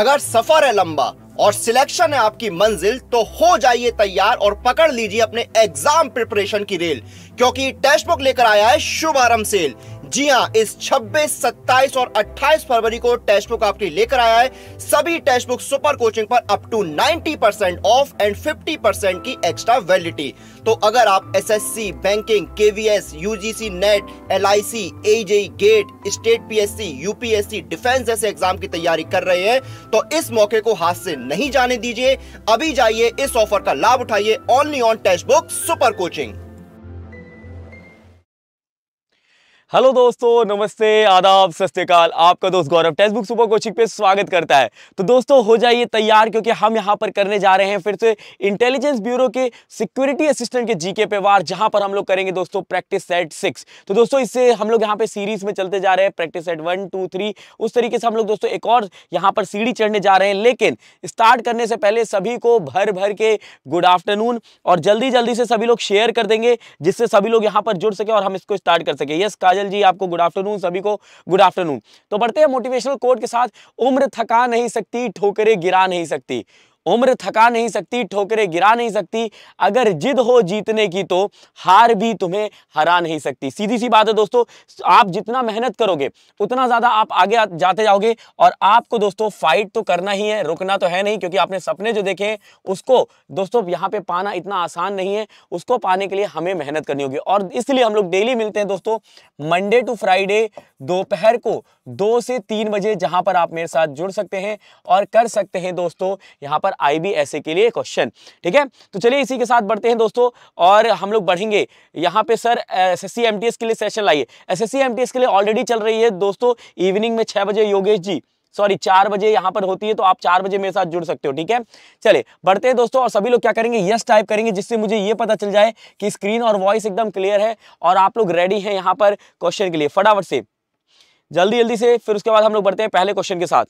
अगर सफर है लंबा और सिलेक्शन है आपकी मंजिल तो हो जाइए तैयार और पकड़ लीजिए अपने एग्जाम प्रिपरेशन की रेल क्योंकि टेक्स्ट बुक लेकर आया है शुभारंभ सेल जी हाँ इस 26, 27 और 28 फरवरी को टेक्स्ट बुक आपके लेकर आया है सभी टेस्ट बुक सुपर कोचिंग पर up to 90 percent off and 50 percent की एक्स्ट्रा वैलिडिटी तो अगर आप SSC, banking KVS UGC NET L I C GATE state PSC UPSC defence जैसे एग्जाम की तैयारी कर रहे हैं तो इस मौके को हाथ से नहीं जाने दीजिए अभी जाइए इस ऑफर का लाभ उठाइए only on test book super coaching hello दोस्तों नमस्ते आदाब सस्तेकाल आपका दोस्त Gaurav text book super coaching पे स्वागत करता है तो दोस्तों हो जाइए तैयार क्योंकि हम यहाँ पर करने जा रहे हैं फिर से इंटेलिजेंस ब्यूरो के सिक्योरिटी असिस्टेंट के जीके पे वार जहाँ पर हम लोग करेंगे दोस्तों प्रैक्टिस सेट सिक्स तो दोस्तों इससे हम लोग यहाँ पर सीरीज में चलते जा रहे हैं practice set one two three उस तरीके से हम लोग दोस्तों एक और यहाँ पर सीढ़ी चढ़ने जा रहे हैं लेकिन स्टार्ट करने से पहले सभी को भर भर के गुड आफ्टरनून और जल्दी जल्दी से सभी लोग शेयर कर देंगे जिससे सभी लोग यहाँ पर जुड़ सके और हम इसको स्टार्ट कर सके यस काजल गोयल जी आपको गुड आफ्टरनून सभी को गुड आफ्टरनून तो बढ़ते हैं मोटिवेशनल कोड के साथ उम्र थका नहीं सकती ठोकरे गिरा नहीं सकती उम्र थका नहीं सकती ठोकरें गिरा नहीं सकती अगर जिद हो जीतने की तो हार भी तुम्हें हरा नहीं सकती सीधी सी बात है दोस्तों आप जितना मेहनत करोगे उतना ज़्यादा आप आगे जाते जाओगे और आपको दोस्तों फाइट तो करना ही है रुकना तो है नहीं क्योंकि आपने सपने जो देखे हैं उसको दोस्तों यहाँ पे पाना इतना आसान नहीं है उसको पाने के लिए हमें मेहनत करनी होगी और इसलिए हम लोग डेली मिलते हैं दोस्तों मंडे टू फ्राइडे दोपहर को दो से तीन बजे जहाँ पर आप मेरे साथ जुड़ सकते हैं और कर सकते हैं दोस्तों यहाँ पर और आईबीएसए के लिए क्वेश्चन ठीक है तो चलिए इसी के साथ बढ़ते हैं दोस्तों और हम लोग बढ़ेंगे यहाँ पे सर एस एस के लिए सेशन लाइए एस एस के लिए ऑलरेडी चल रही है दोस्तों इवनिंग में छह बजे योगेश जी सॉरी चार बजे यहाँ पर होती है तो आप चार बजे मेरे साथ जुड़ सकते हो ठीक है चले बढ़ते हैं दोस्तों और सभी लोग क्या करेंगे यस टाइप करेंगे जिससे मुझे ये पता चल जाए कि स्क्रीन और वॉइस एकदम क्लियर है और आप लोग रेडी हैं यहाँ पर क्वेश्चन के लिए फटाफट से जल्दी जल्दी से फिर उसके बाद हम लोग बढ़ते हैं पहले क्वेश्चन के साथ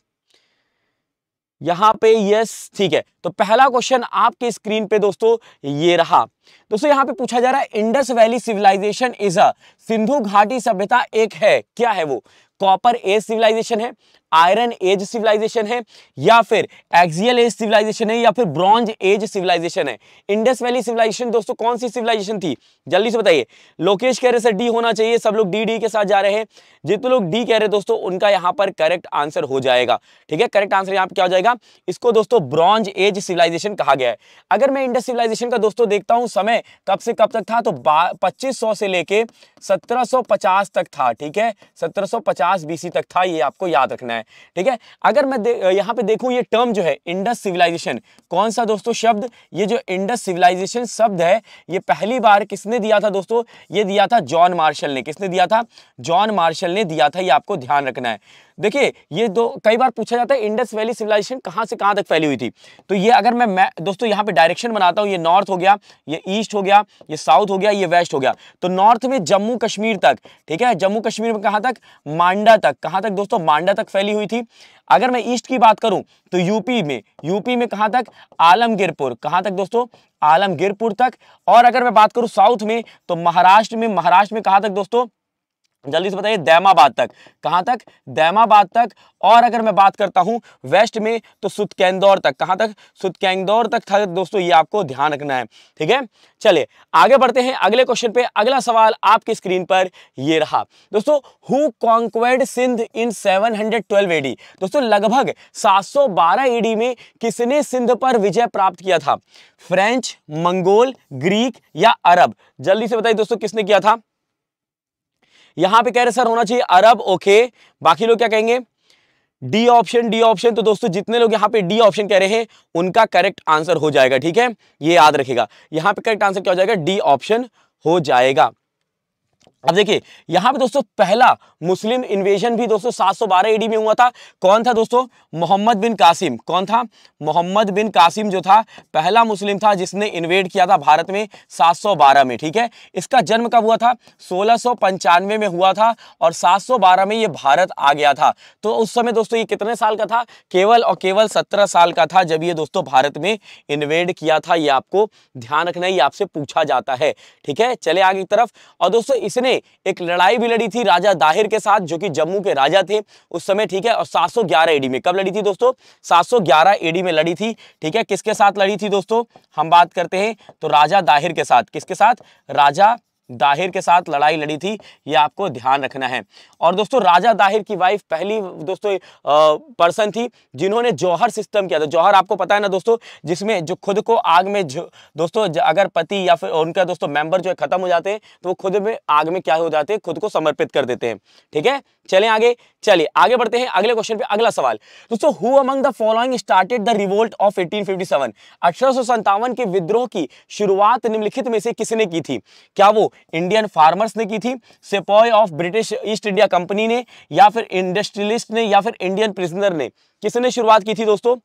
यहां पे यस ठीक है तो पहला क्वेश्चन आपके स्क्रीन पे दोस्तों ये रहा दोस्तों यहाँ पे पूछा जा रहा है Indus valley civilisation is a Sindhu घाटी सभ्यता एक है क्या है वो कॉपर एज सिविलाइजेशन है आयरन एज सिविलाइजेशन है या फिर एक्सियल एज सिविलाइजेशन है या फिर ब्रॉन्ज एज सिविलाइजेशन है इंडस वैली सिविलाइजेशन दोस्तों कौन सी सिविलाइजेशन थी जल्दी से बताइए लोकेश कह रहे सर डी होना चाहिए सब लोग डी डी के साथ जा रहे हैं जितने लोग डी कह रहे दोस्तों उनका यहाँ पर करेक्ट आंसर हो जाएगा ठीक है करेक्ट आंसर यहाँ पर क्या हो जाएगा इसको दोस्तों ब्रॉन्ज एज सिविलाइजेशन कहा गया है अगर मैं इंडस सिविलाइजेशन का दोस्तों देखता हूँ समय कब से कब तक था तो पच्चीस से लेके पचास तक था ठीक है सत्रह पचास बीसी तक था ये आपको याद रखना है है ठीक है अगर मैं यहाँ पे देखूँ ये टर्म जो है इंडस सिविलाइजेशन कौन सा दोस्तों शब्द ये जो इंडस सिविलाइजेशन शब्द है ये पहली बार किसने दिया था दोस्तों ये दिया था जॉन मार्शल ने किसने दिया था जॉन मार्शल ने दिया था ये आपको ध्यान रखना है देखिए ये दो कई बार पूछा जाता है इंडस वैली सिविलाइजेशन कहाँ से कहाँ तक फैली हुई थी तो ये अगर मैं, मैं दोस्तों यहाँ पे डायरेक्शन बनाता हूँ ये नॉर्थ हो गया ये ईस्ट हो गया ये साउथ हो गया ये वेस्ट हो गया तो नॉर्थ में जम्मू कश्मीर तक ठीक है जम्मू कश्मीर में कहाँ तक मांडा तक कहाँ तक दोस्तों मांडा तक फैली हुई थी अगर मैं ईस्ट की बात करूं तो यूपी में यूपी में कहां तक आलमगीरपुर कहां तक दोस्तों आलमगीरपुर तक और अगर मैं बात करूं साउथ में तो महाराष्ट्र में महाराष्ट्र में कहां तक दोस्तों जल्दी से बताइए दैमाबाद तक कहाँ तक दैमाबाद तक और अगर मैं बात करता हूँ वेस्ट में तो सुतकैंदौर तक कहाँ तक सुतकैंदौर तक था दोस्तों ये आपको ध्यान रखना है ठीक है चलिए आगे बढ़ते हैं अगले क्वेश्चन पे अगला सवाल आपके स्क्रीन पर ये रहा दोस्तों who conquered Sindh in 712 AD दोस्तों लगभग 712 एडी में किसने सिंध पर विजय प्राप्त किया था फ्रेंच मंगोल ग्रीक या अरब जल्दी से बताइए दोस्तों किसने किया था यहां पे कह रहे सर होना चाहिए अरब ओके बाकी लोग क्या कहेंगे डी ऑप्शन डी ऑप्शन तो दोस्तों जितने लोग यहां पे डी ऑप्शन कह रहे हैं उनका करेक्ट आंसर हो जाएगा ठीक है ये याद रखेगा यहां पे करेक्ट आंसर क्या हो जाएगा डी ऑप्शन हो जाएगा अब देखिए यहाँ पे दोस्तों पहला मुस्लिम इन्वेजन भी दोस्तों 712 ईडी में हुआ था कौन था दोस्तों मोहम्मद बिन कासिम कौन था मोहम्मद बिन कासिम जो था पहला मुस्लिम था जिसने इन्वेड किया था भारत में 712 में ठीक है इसका जन्म कब हुआ था सोलह में हुआ था और 712 में ये भारत आ गया था तो उस समय दोस्तों ये कितने साल का था केवल और केवल सत्रह साल का था जब ये दोस्तों भारत में इन्वेड किया था ये आपको ध्यान रखना ये आपसे पूछा जाता है ठीक है चले आगे की तरफ और दोस्तों इसने ने एक लड़ाई भी लड़ी थी राजा दाहिर के साथ जो कि जम्मू के राजा थे उस समय ठीक है और 711 एडी में कब लड़ी थी दोस्तों 711 एडी में लड़ी थी ठीक है किसके साथ लड़ी थी दोस्तों हम बात करते हैं तो राजा दाहिर के साथ किसके साथ राजा दाहिर के साथ लड़ाई लड़ी थी ये आपको ध्यान रखना है और दोस्तों राजा दाहिर की वाइफ पहली दोस्तों पर्सन थी जिन्होंने जौहर सिस्टम किया था जौहर आपको पता है ना दोस्तों जिसमें जो खुद को आग में दोस्तों अगर पति या फिर उनका दोस्तों मेंबर जो है खत्म हो जाते हैं तो वो खुद में आग में क्या हो जाते हैं खुद को समर्पित कर देते हैं ठीक है चले आगे चलिए आगे बढ़ते हैं अगले क्वेश्चन पे अगला सवाल दोस्तों who among the following started the revolt of 1857 fifty के विद्रोह की शुरुआत निम्नलिखित में से किसने की थी क्या वो इंडियन फार्मर्स ने की थी sepoy of British East India company ने या फिर इंडस्ट्रियलिस्ट ने या फिर इंडियन प्रिजनर ने किसने शुरुआत की थी दोस्तों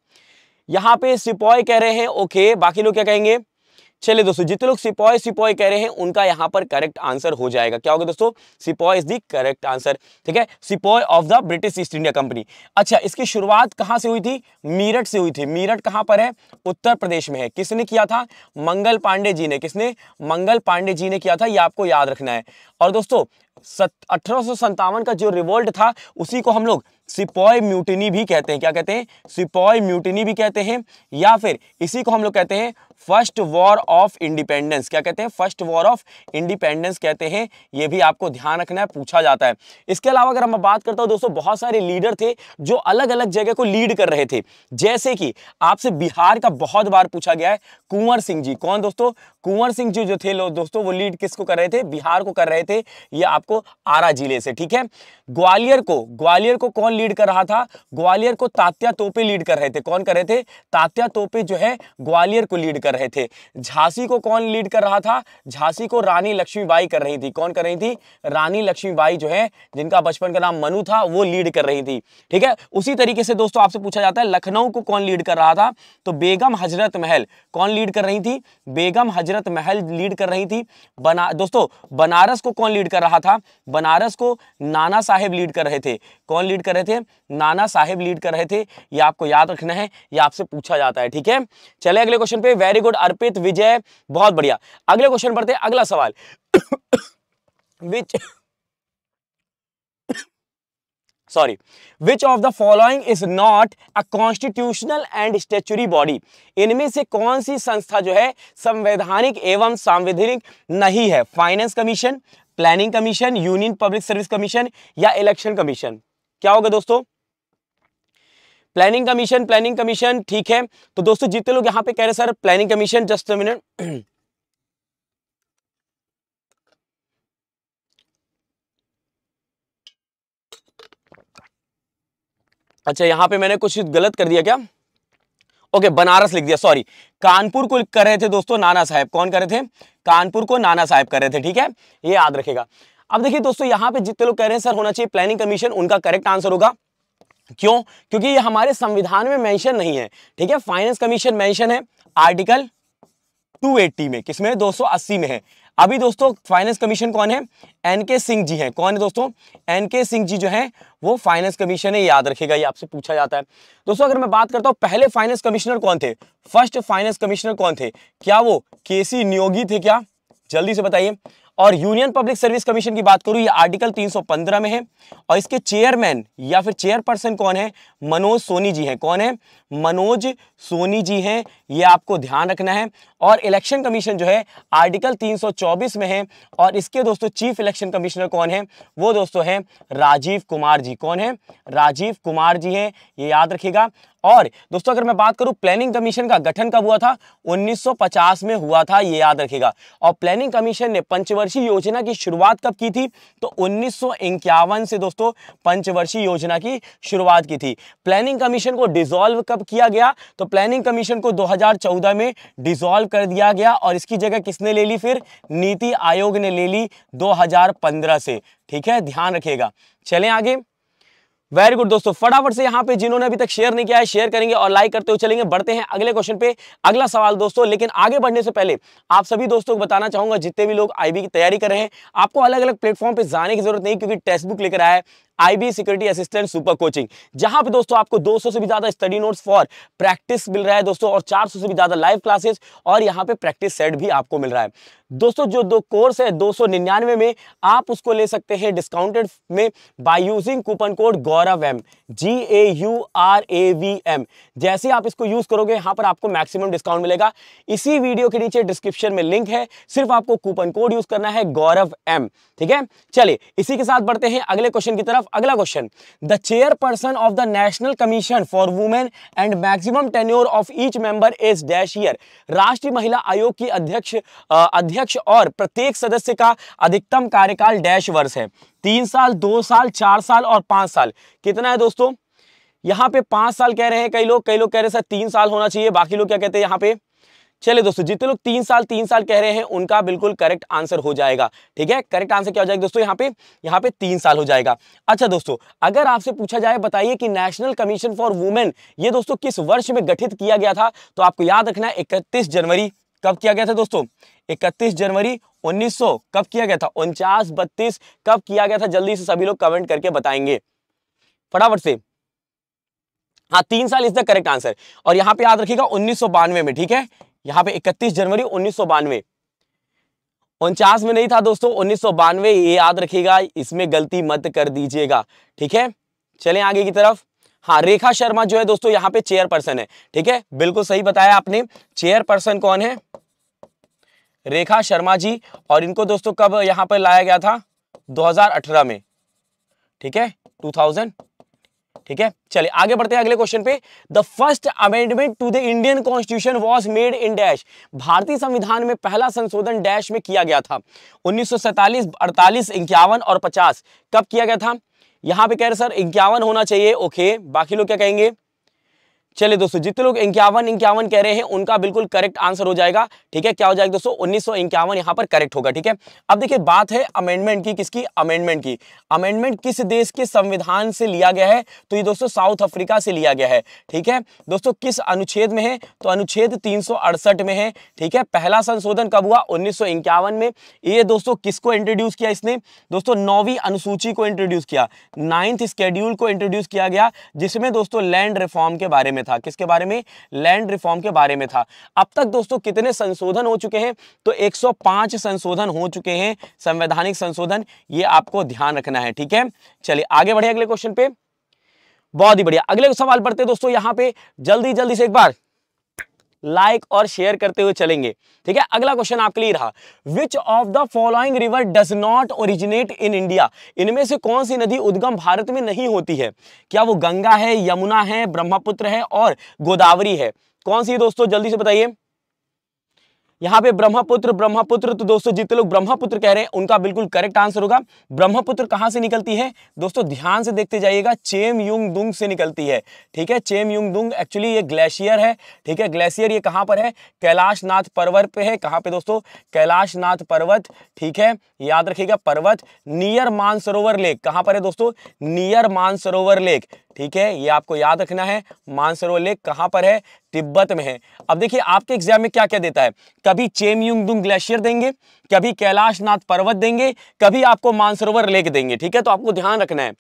यहाँ पे सिपॉय कह रहे हैं ओके बाकी लोग क्या कहेंगे चलिए दोस्तों जितने लोग सिपॉय सिपॉय कह रहे हैं उनका यहाँ पर करेक्ट आंसर हो जाएगा क्या होगा दोस्तों sepoy is the correct answer ठीक है sepoy of the British East India company अच्छा इसकी शुरुआत कहाँ से हुई थी मीरठ से हुई थी मीरठ कहाँ पर है उत्तर प्रदेश में है किसने किया था मंगल पांडे जी ने किसने मंगल पांडे जी ने किया था यह आपको याद रखना है और दोस्तों अठारह का जो रिवोल्ट था उसी को हम लोग सिपॉय म्यूटिनी भी कहते हैं क्या कहते हैं सिपॉय म्यूटिनी भी कहते हैं या फिर इसी को हम लोग कहते हैं फर्स्ट वॉर ऑफ इंडिपेंडेंस क्या कहते हैं फर्स्ट वॉर ऑफ इंडिपेंडेंस कहते हैं ये भी आपको ध्यान रखना है पूछा जाता है इसके अलावा अगर मैं बात करता हूँ दोस्तों बहुत सारे लीडर थे जो अलग अलग जगह को लीड कर रहे थे जैसे कि आपसे बिहार का बहुत बार पूछा गया है कुंवर सिंह जी कौन दोस्तों कुंवर सिंह जी जो थे लोग दोस्तों वो लीड किस कर रहे थे बिहार को कर रहे थे ये आपको आरा जिले से ठीक है ग्वालियर को ग्वालियर को कौन लीड कर रहा था ग्वालियर को तात्या तोपे लीड कर रहे थे कौन कर रहे थे तात्या तोपे जो है ग्वालियर को लीड कर रहे थे झांसी को कौन लीड कर रहा था झांसी को रानी लक्ष्मीबाई कर रही थी कौन कर रही थी रानी लक्ष्मीबाई जो है जिनका बचपन का नाम मनु था वो लीड कर रही थी ठीक है उसी तरीके से दोस्तों आपसे पूछा जाता है लखनऊ को कौन लीड कर रहा था तो बेगम हजरत महल कौन लीड कर रही थी बेगम हजरत महल लीड कर रही थी बना दोस्तों बनारस को कौन लीड कर रहा था बनारस को नाना साहेब लीड कर रहे थे कौन लीड कर रहे थे थे नाना साहेब लीड कर रहे थे ये आपको याद रखना है ये आपसे पूछा जाता है ठीक है चले अगले क्वेश्चन पे वेरी गुड अर्पित विजय बहुत बढ़िया अगले क्वेश्चन पढ़ते हैं अगला सवाल which sorry which of the following is not a constitutional and statutory body इनमें से कौन सी संस्था जो है संवैधानिक एवं सांविधानिक नहीं है finance commission planning commission union public service commission या इलेक्शन कमीशन क्या होगा दोस्तों प्लानिंग कमीशन प्लानिंग कमीशन ठीक है तो दोस्तों जितने लोग यहां पे कह रहे sir planning commission just minute अच्छा यहां पे मैंने कुछ गलत कर दिया क्या ओके बनारस लिख दिया सॉरी कानपुर को कर रहे थे दोस्तों नाना साहब कौन कर रहे थे कानपुर को नाना साहब कर रहे थे ठीक है ये याद रखेगा अब देखिए दोस्तों यहाँ पे जितने लोग कह रहे हैं सर होना चाहिए प्लानिंग कमीशन उनका करेक्ट आंसर होगा क्यों क्योंकि ये हमारे संविधान में मेंशन नहीं है ठीक है फाइनेंस कमीशन मेंशन है आर्टिकल 280 में किसमें 280 में है अभी दोस्तों फाइनेंस कमीशन कौन है एन के सिंह जी हैं कौन है दोस्तों एन के सिंह जी जो हैं वो फाइनेंस कमीशन है याद रखेगा ये आपसे पूछा जाता है दोस्तों अगर मैं बात करता हूँ पहले फाइनेंस कमिश्नर कौन थे फर्स्ट फाइनेंस कमिश्नर कौन थे क्या वो के सी नियोगी थे क्या जल्दी से बताइए और यूनियन पब्लिक सर्विस कमीशन की बात करूं ये आर्टिकल 315 में है और इसके चेयरमैन या फिर चेयरपर्सन कौन है मनोज सोनी जी हैं कौन है मनोज सोनी जी हैं ये आपको ध्यान रखना है और इलेक्शन कमीशन जो है आर्टिकल 324 में है और इसके दोस्तों चीफ इलेक्शन कमिश्नर कौन है वो दोस्तों हैं राजीव कुमार जी कौन है राजीव कुमार जी हैं ये याद रखेगा और दोस्तों अगर मैं बात करूं प्लानिंग कमीशन का गठन कब हुआ था 1950 में हुआ था ये याद रखेगा और प्लानिंग कमीशन ने पंचवर्षीय योजना की शुरुआत कब की थी तो उन्नीस से दोस्तों पंचवर्षीय योजना की शुरुआत की थी प्लानिंग कमीशन को डिजोल्व कब किया गया तो प्लानिंग कमीशन को 2014 में डिजोल्व कर दिया गया और इसकी जगह किसने ले ली फिर नीति आयोग ने ले ली दो से ठीक है ध्यान रखिएगा चलें आगे वेरी गुड दोस्तों फटाफट से यहाँ पे जिन्होंने अभी तक शेयर नहीं किया है शेयर करेंगे और लाइक करते हुए चलेंगे बढ़ते हैं अगले क्वेश्चन पे अगला सवाल दोस्तों लेकिन आगे बढ़ने से पहले आप सभी दोस्तों को बताना चाहूंगा जितने भी लोग आईबी की तैयारी कर रहे हैं आपको अलग अलग प्लेटफॉर्म पे जाने की जरूरत नहीं क्योंकि टेक्स्ट बुक लेकर आया है IB security assistant super coaching जहां पे दोस्तों आपको 200 से भी ज्यादा स्टडी नोट्स फॉर प्रैक्टिस मिल रहा है दोस्तों और 400 से भी ज्यादा लाइव क्लासेस और यहाँ पे प्रैक्टिस सेट भी आपको मिल रहा है दोस्तों जो दो कोर्स है दो सौ में आप उसको ले सकते हैं डिस्काउंटेड में by using coupon code Gaurav M G A U R A V M जैसे आप इसको यूज करोगे यहां पर आपको मैक्सिमम डिस्काउंट मिलेगा इसी वीडियो के नीचे डिस्क्रिप्शन में लिंक है सिर्फ आपको कूपन कोड यूज करना है गौरव एम ठीक है चलिए इसी के साथ बढ़ते हैं अगले क्वेश्चन की तरफ अगला question the chairperson of the national commission for women and maximum tenure of each member is dash year राष्ट्रीय महिला आयोग की अध्यक्ष अध्यक्ष और प्रत्येक सदस्य का अधिकतम कार्यकाल डैश वर्ष है तीन साल दो साल चार साल और पांच साल कितना है दोस्तों यहाँ पे पांच साल कह रहे हैं कई लोग कई लोग कह रहे हैं सर तीन साल होना चाहिए बाकी लोग क्या कहते हैं यहाँ पे चलिए दोस्तों जितने लोग तीन साल तीन साल कह रहे हैं उनका बिल्कुल करेक्ट आंसर हो जाएगा ठीक है करेक्ट आंसर क्या हो जाएगा दोस्तों यहाँ पे यहाँ पे तीन साल हो जाएगा अच्छा दोस्तों अगर आपसे पूछा जाए बताइए कि नेशनल कमीशन फॉर वुमेन ये दोस्तों किस वर्ष में गठित किया गया था तो आपको याद रखना इकतीस जनवरी कब किया गया था दोस्तों इकतीस जनवरी 1900 कब किया गया था उनचास बत्तीस कब किया गया था जल्दी से सभी लोग कमेंट करके बताएंगे फटाफट से हाँ तीन साल इज द करेक्ट आंसर और यहाँ पे याद रखिएगा उन्नीस में ठीक है यहाँ पे 31 जनवरी उन्नीस सौ बानवे उनचास में नहीं था दोस्तों उन्नीस सौ बानवे ये याद रखिएगा इसमें गलती मत कर दीजिएगा ठीक है चले आगे की तरफ हाँ रेखा शर्मा जो है दोस्तों यहाँ पे चेयरपर्सन है ठीक है बिल्कुल सही बताया आपने चेयरपर्सन कौन है रेखा शर्मा जी और इनको दोस्तों कब यहाँ पर लाया गया था 2018 में ठीक है 2000 ठीक है चलिए आगे बढ़ते हैं अगले क्वेश्चन पे the first amendment to the Indian constitution was made in dash भारतीय संविधान में पहला संशोधन डैश में किया गया था उन्नीस सौ सैतालीस अड़तालीस इक्यावन और पचास कब किया गया था यहां पे कह रहे सर इक्यावन होना चाहिए ओके बाकी लोग क्या कहेंगे चलिए दोस्तों जितने लोग इक्यावन इक्यावन कह रहे हैं उनका बिल्कुल करेक्ट आंसर हो जाएगा ठीक है क्या हो जाएगा दोस्तों उन्नीस सौ इक्यावन यहाँ पर करेक्ट होगा ठीक है अब देखिए बात है अमेंडमेंट की किसकी अमेंडमेंट की अमेंडमेंट किस देश के संविधान से लिया गया है तो ये दोस्तों साउथ अफ्रीका से लिया गया है ठीक है दोस्तों किस अनुच्छेद में है तो अनुच्छेद तीन में है ठीक है पहला संशोधन कब हुआ उन्नीस में ये दोस्तों किसको इंट्रोड्यूस किया इसने दोस्तों नौवीं अनुसूची को इंट्रोड्यूस किया नाइन्थ स्केड्यूल को इंट्रोड्यूस किया गया जिसमें दोस्तों लैंड रिफॉर्म के बारे में था किसके बारे में लैंड रिफॉर्म के बारे में था अब तक दोस्तों कितने संशोधन हो चुके हैं तो 105 संशोधन हो चुके हैं संवैधानिक संशोधन ये आपको ध्यान रखना है ठीक है चलिए आगे बढ़े अगले क्वेश्चन पे बहुत ही बढ़िया अगले सवाल पढ़ते दोस्तों यहाँ पे जल्दी जल्दी से एक बार लाइक और शेयर करते हुए चलेंगे ठीक है अगला क्वेश्चन आपके लिए रहा which of the following river does not originate in India इनमें से कौन सी नदी उद्गम भारत में नहीं होती है क्या वो गंगा है यमुना है ब्रह्मपुत्र है और गोदावरी है कौन सी दोस्तों जल्दी से बताइए यहाँ पे ब्रह्मपुत्र ब्रह्मपुत्र तो दोस्तों जितने लोग ब्रह्मपुत्र कह रहे हैं उनका बिल्कुल करेक्ट आंसर होगा ब्रह्मपुत्र कहाँ से निकलती है दोस्तों ध्यान से देखते जाइएगा चेम युंग दुंग से निकलती है ठीक है चेम युंग दुंग एक्चुअली ये ग्लेशियर है ठीक है ग्लेशियर ये कहाँ पर है कैलाश नाथ पर्वत पे है कहाँ पे दोस्तों कैलाश नाथ पर्वत ठीक है याद रखिएगा पर्वत नियर मानसरोवर लेक कहाँ पर है दोस्तों नियर मानसरोवर लेक ठीक है ये आपको याद रखना है मानसरोवर लेक कहाँ पर है तिब्बत में है अब देखिए आपके एग्जाम में क्या क्या देता है कभी चेमयुंगदुंग ग्लेशियर देंगे कभी कैलाशनाथ पर्वत देंगे कभी आपको मानसरोवर लेक देंगे ठीक है तो आपको ध्यान रखना है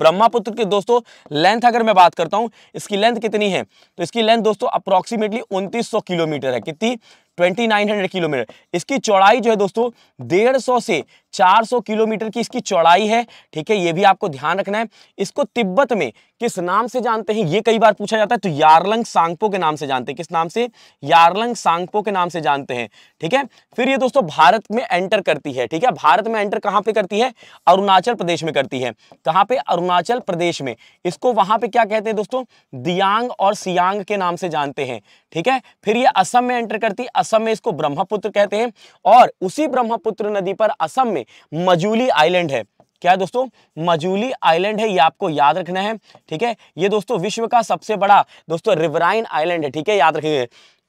ब्रह्मापुत्र के दोस्तों लेंथ अगर मैं बात करता हूं इसकी लेंथ कितनी है तो इसकी लेंथ दोस्तों अप्रोक्सीमेटली 2900 किलोमीटर है कितनी 2900 किलोमीटर इसकी चौड़ाई जो है दोस्तों 150 से 400 किलोमीटर की इसकी चौड़ाई है ठीक है ये भी आपको ध्यान रखना है इसको तिब्बत में किस नाम से जानते हैं ये कई बार पूछा जाता है तो यारलंग सांगपो के नाम से जानते हैं किस नाम से यारलंग सांगपो के नाम से जानते हैं ठीक है फिर ये दोस्तों भारत में एंटर करती है ठीक है भारत में एंटर कहाँ पे करती है अरुणाचल प्रदेश में करती है कहाँ पे अरुणाचल प्रदेश में इसको वहाँ पर क्या कहते हैं दोस्तों दियांग और सियांग के नाम से जानते हैं ठीक है फिर ये असम में एंटर करती है असम में इसको ब्रह्मपुत्र कहते हैं और उसी ब्रह्मपुत्र नदी पर असम में मजूली आइलैंड है क्या है दोस्तों मजूली आइलैंड है ये आपको याद रखना है ठीक है ये दोस्तों विश्व का सबसे बड़ा दोस्तों रिवराइन आइलैंड है ठीक है याद रखेंगे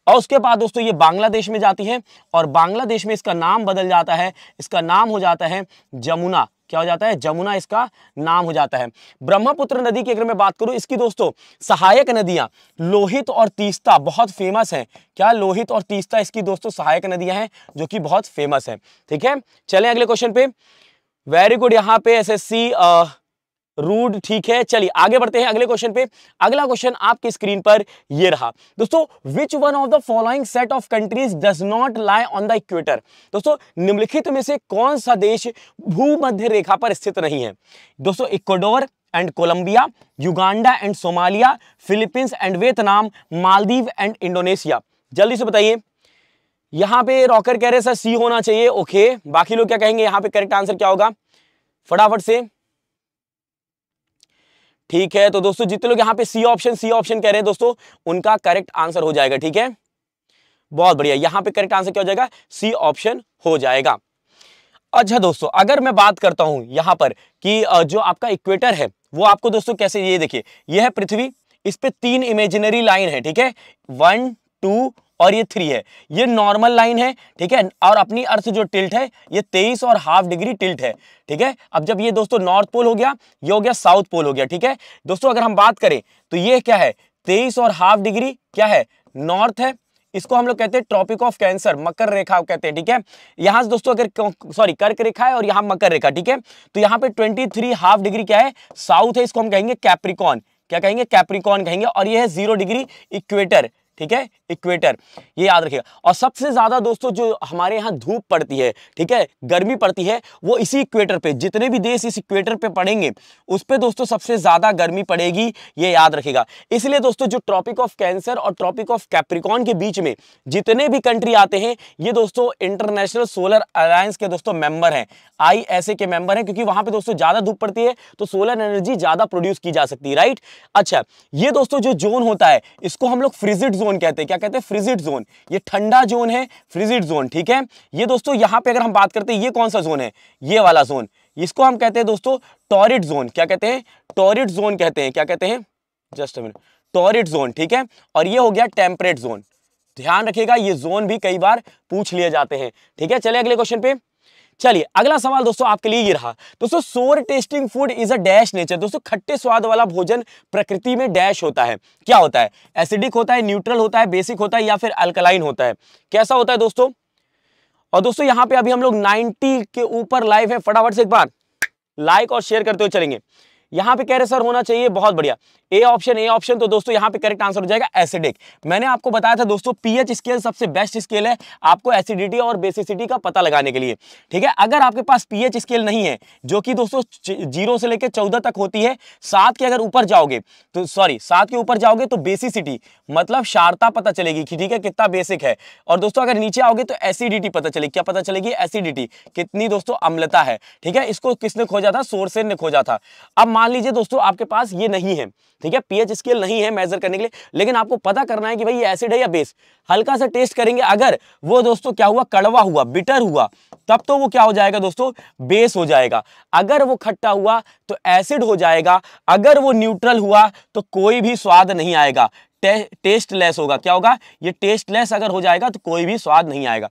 और उसके बाद दोस्तों ये बांग्लादेश में जाती है और बांग्लादेश में इसका नाम बदल जाता है इसका नाम हो जाता है जमुना क्या हो जाता है जमुना इसका नाम हो जाता है ब्रह्मपुत्र नदी की अगर मैं बात करूं इसकी दोस्तों सहायक नदियां लोहित और तीस्ता बहुत फेमस है क्या लोहित और तीस्ता इसकी दोस्तों सहायक नदियां हैं जो कि बहुत फेमस है ठीक है चले अगले क्वेश्चन पे वेरी गुड यहाँ पे एस एस सी रूड ठीक है चलिए आगे बढ़ते हैं अगले क्वेश्चन पे अगला क्वेश्चन आपकी स्क्रीन पर ये रहा दोस्तों which one of the following set of countries does not lie on the equator दोस्तों निम्नलिखित में से कौन सा देश भूमध्य रेखा पर स्थित नहीं है दोस्तों Ecuador and Colombia Uganda and Somalia Philippines and Vietnam Maldives and Indonesia जल्दी से बताइए यहां पे रॉकर कह रहे सर सी होना चाहिए ओके बाकी लोग क्या कहेंगे यहां पे करेक्ट आंसर क्या होगा फटाफट से ठीक है तो दोस्तों जितने लोग यहाँ पे सी ऑप्शन सी ऑप्शन कह रहे हैं दोस्तों उनका करेक्ट आंसर हो जाएगा ठीक है बहुत बढ़िया यहाँ पे करेक्ट आंसर क्या हो जाएगा सी ऑप्शन हो जाएगा अच्छा दोस्तों अगर मैं बात करता हूं यहाँ पर कि जो आपका इक्वेटर है वो आपको दोस्तों कैसे ये देखिए यह है पृथ्वी इस पर तीन इमेजिनरी लाइन है ठीक है वन टू और ये थ्री है ये नॉर्मल लाइन है ठीक है और अपनी अर्थ जो टिल्ट है ये तेईस और हाफ डिग्री टिल्ट है ठीक है अब जब ये दोस्तों नॉर्थ पोल हो गया ये हो गया साउथ पोल हो गया ठीक है दोस्तों अगर हम बात करें तो ये क्या है तेईस और हाफ डिग्री क्या है नॉर्थ है इसको हम लोग कहते हैं ट्रॉपिक ऑफ कैंसर मकर रेखा कहते हैं ठीक है यहां से दोस्तों अगर सॉरी कर्क रेखा है और यहां मकर रेखा ठीक है तो यहां पे 23 हाफ डिग्री क्या है साउथ है इसको हम कहेंगे कैप्रिकॉन क्या कहेंगे कैप्रिकॉन कहेंगे और ये है जीरो डिग्री इक्वेटर ठीक है इक्वेटर ये याद रखिएगा और सबसे ज़्यादा दोस्तों जो हमारे यहाँ धूप पड़ती है ठीक है गर्मी पड़ती है वो इसी इक्वेटर पे जितने भी देश इस इक्वेटर पे पड़ेंगे उस पर दोस्तों सबसे ज़्यादा गर्मी पड़ेगी ये याद रखेगा इसलिए दोस्तों जो ट्रॉपिक ऑफ कैंसर और ट्रॉपिक ऑफ कैप्रिकॉन के बीच में जितने भी कंट्री आते हैं ये दोस्तों इंटरनेशनल सोलर अलायंस के दोस्तों मेंबर हैं आई के मेंबर हैं क्योंकि वहां पे दोस्तों ज्यादा धूप पड़ती है तो सोलर एनर्जी ज्यादा प्रोड्यूस की जा सकती है राइट अच्छा ये दोस्तों जो जोन होता है इसको हम लोग फ्रिजिड जोन कहते हैं क्या कहते हैं फ्रिजिड जोन ये ठंडा जोन है फ्रिजिड जोन ठीक है ये दोस्तों यहाँ पे अगर हम बात करते हैं ये कौन सा जोन है ये वाला जोन इसको हम कहते हैं दोस्तों टॉरिड जोन क्या कहते हैं टॉरिड जोन कहते हैं क्या कहते हैं जस्ट मिनट टॉरिड जोन ठीक है और ये हो गया टेम्परेट जोन ध्यान रखिएगा ये जोन भी कई बार पूछ लिए जाते हैं ठीक है चले अगले क्वेश्चन पे चलिए अगला सवाल दोस्तों आपके लिए ये रहा दोस्तों sour tasting food is a dash nature दोस्तों खट्टे स्वाद वाला भोजन प्रकृति में डैश होता है क्या होता है एसिडिक होता है न्यूट्रल होता है बेसिक होता है या फिर अल्कलाइन होता है कैसा होता है दोस्तों और दोस्तों यहाँ पे अभी हम लोग 90 के ऊपर लाइव है फटाफट से एक बार लाइक और शेयर करते हुए चलेंगे यहां पे कह रहे सर होना चाहिए बहुत बढ़िया ए ऑप्शन ए ऑप्शन तो दोस्तों यहाँ पे करेक्ट आंसर हो जाएगा एसिडिक मैंने आपको बताया था दोस्तों पीएच स्केल सबसे बेस्ट स्केल है आपको एसिडिटी और बेसिसिटी का पता लगाने के लिए ठीक है अगर आपके पास पीएच स्केल नहीं है जो कि दोस्तों जीरो से लेकर चौदह तक होती है सात के अगर ऊपर जाओगे तो सॉरी सात के ऊपर जाओगे तो बेसिसिटी मतलब शारता पता चलेगी कि ठीक है कितना बेसिक है और दोस्तों अगर नीचे आओगे तो एसिडिटी पता चलेगी क्या पता चलेगी एसिडिटी कितनी दोस्तों अम्लता है ठीक है इसको किसने खोजा था सोरसेन ने खोजा था अब मान लीजिए दोस्तों आपके पास ये नहीं है ठीक है पीएच स्केल नहीं है मेजर करने के लिए लेकिन आपको पता करना है कि भाई ये एसिड है या बेस हल्का सा टेस्ट करेंगे अगर वो दोस्तों क्या हुआ कड़वा हुआ बिटर हुआ तब तो वो क्या हो जाएगा दोस्तों बेस हो जाएगा अगर वो खट्टा हुआ तो एसिड हो जाएगा अगर वो न्यूट्रल हुआ तो कोई भी स्वाद नहीं आएगा टे, टेस्ट लेस होगा क्या होगा ये टेस्ट लेस अगर हो जाएगा तो कोई भी स्वाद नहीं आएगा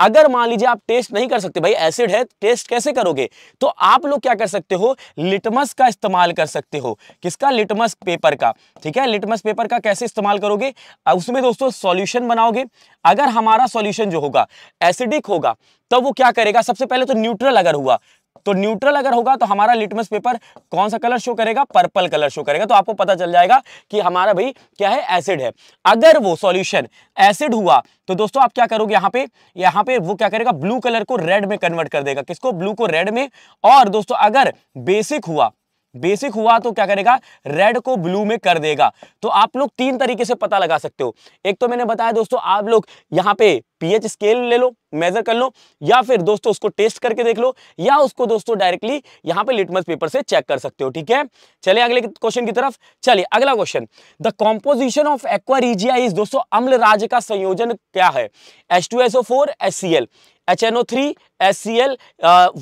अगर मान लीजिए आप टेस्ट नहीं कर सकते भाई एसिड है टेस्ट कैसे करोगे तो आप लोग क्या कर सकते हो लिटमस का इस्तेमाल कर सकते हो किसका लिटमस पेपर का ठीक है लिटमस पेपर का कैसे इस्तेमाल करोगे उसमें दोस्तों सॉल्यूशन बनाओगे अगर हमारा सॉल्यूशन जो होगा एसिडिक होगा तब तो वो क्या करेगा सबसे पहले तो न्यूट्रल अगर हुआ तो न्यूट्रल अगर होगा तो हमारा लिटमस पेपर कौन सा कलर शो करेगा पर्पल कलर शो करेगा तो आपको पता चल जाएगा कि हमारा भाई क्या है एसिड है अगर वो सॉल्यूशन एसिड हुआ तो दोस्तों आप क्या करोगे यहां पे यहां पे वो क्या करेगा ब्लू कलर को रेड में कन्वर्ट कर देगा किसको ब्लू को रेड में और दोस्तों अगर बेसिक हुआ बेसिक हुआ तो क्या करेगा रेड को ब्लू में कर देगा तो आप लोग तीन तरीके से पता लगा सकते हो एक तो मैंने बताया दोस्तों आप लोग यहाँ पे पीएच स्केल ले लो मेजर कर लो या फिर दोस्तों उसको टेस्ट करके देख लो या उसको दोस्तों डायरेक्टली यहाँ पे लिटमस पेपर से चेक कर सकते हो ठीक है चले अगले क्वेश्चन की तरफ चलिए अगला question the composition of aqua regia is दोस्तों अम्ल राज्य का संयोजन क्या है S two S O four S C L H N O three S C L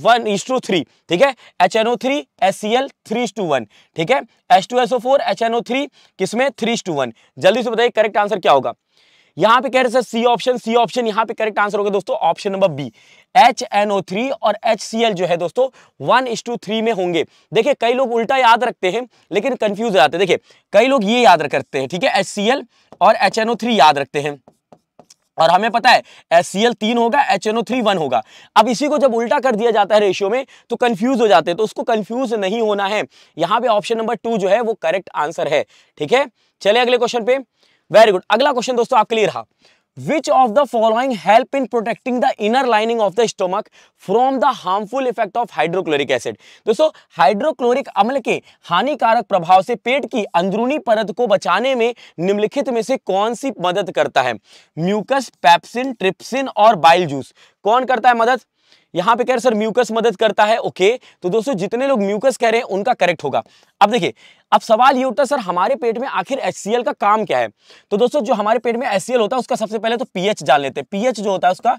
one is to three ठीक है H N O three S C L three is to one ठीक है H two S O four H N O three किसमें three is to one जल्दी से बताइए correct answer क्या होगा यहां पे कह रहे sir C option C option यहां पे करेक्ट आंसर होगा दोस्तों option number B H N O three और एच सी एल जो है दोस्तों वन इज टू थ्री में होंगे देखिए कई लोग उल्टा याद रखते हैं लेकिन कंफ्यूज हो जाते हैं देखिए कई लोग ये याद रखते हैं ठीक है एच सी एल और एच एन ओ थ्री याद रखते हैं और हमें पता है एस सी एल तीन होगा H N O three one होगा अब इसी को जब उल्टा कर दिया जाता है रेशियो में तो कंफ्यूज हो जाते हैं तो उसको कंफ्यूज नहीं होना है यहां पे ऑप्शन नंबर टू जो है वो करेक्ट आंसर है ठीक है चले अगले क्वेश्चन पे वेरी गुड अगला क्वेश्चन दोस्तों आपके लिए रहा which of the following help in protecting the inner lining of the stomach from the harmful effect of hydrochloric acid दोस्तों हाइड्रोक्लोरिक अम्ल के हानिकारक प्रभाव से पेट की अंदरूनी परत को बचाने में निम्नलिखित में से कौन सी मदद करता है म्यूकस पैप्सिन ट्रिप्सिन और बाइल जूस कौन करता है मदद यहां पे कह रहे सर म्यूकस मदद करता है ओके तो दोस्तों जितने लोग म्यूकस कह रहे हैं उनका करेक्ट होगा अब देखिए अब सवाल ये उठता है सर हमारे पेट में आखिर एच का काम क्या है तो दोस्तों जो हमारे पेट में एच होता है उसका सबसे पहले तो पीएच जान लेते हैं पीएच जो होता है उसका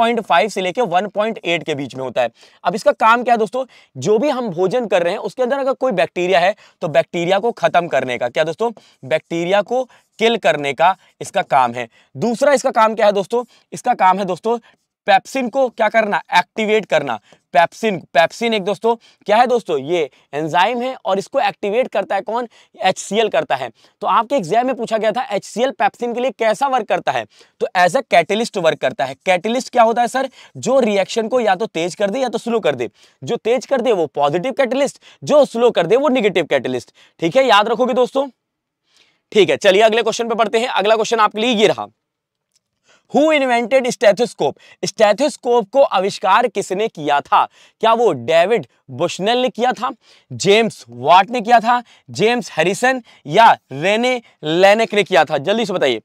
1.5 से लेके 1.8 के बीच में होता है अब इसका काम क्या है दोस्तों जो भी हम भोजन कर रहे हैं उसके अंदर अगर कोई बैक्टीरिया है तो बैक्टीरिया को खत्म करने का क्या दोस्तों बैक्टीरिया को किल करने का इसका काम है दूसरा इसका काम क्या है दोस्तों इसका काम है दोस्तों पैप्सिन को क्या करना एक्टिवेट करना पैप्सिन पैप्सिन एक दोस्तों क्या है दोस्तों ये एंजाइम है और इसको एक्टिवेट करता है कौन एच करता है तो आपके एग्जाम में पूछा गया था एच पैप्सिन के लिए कैसा वर्क करता है तो एज अ कैटलिस्ट वर्क करता है कैटलिस्ट क्या होता है सर जो रिएक्शन को या तो तेज कर दे या तो स्लो कर दे जो तेज कर दे वो पॉजिटिव कैटलिस्ट जो स्लो कर दे वो निगेटिव कैटलिस्ट ठीक है याद रखोगे दोस्तों ठीक है चलिए अगले क्वेश्चन पे पढ़ते हैं अगला क्वेश्चन आपके लिए ये रहा हु इन्वेंटेड स्टेथोस्कोप स्टेथोस्कोप को आविष्कार किसने किया था क्या वो डेविड बुशनल ने किया था जेम्स वाट ने किया था जेम्स हैरिसन या रेने लेनेक ने किया था जल्दी से बताइए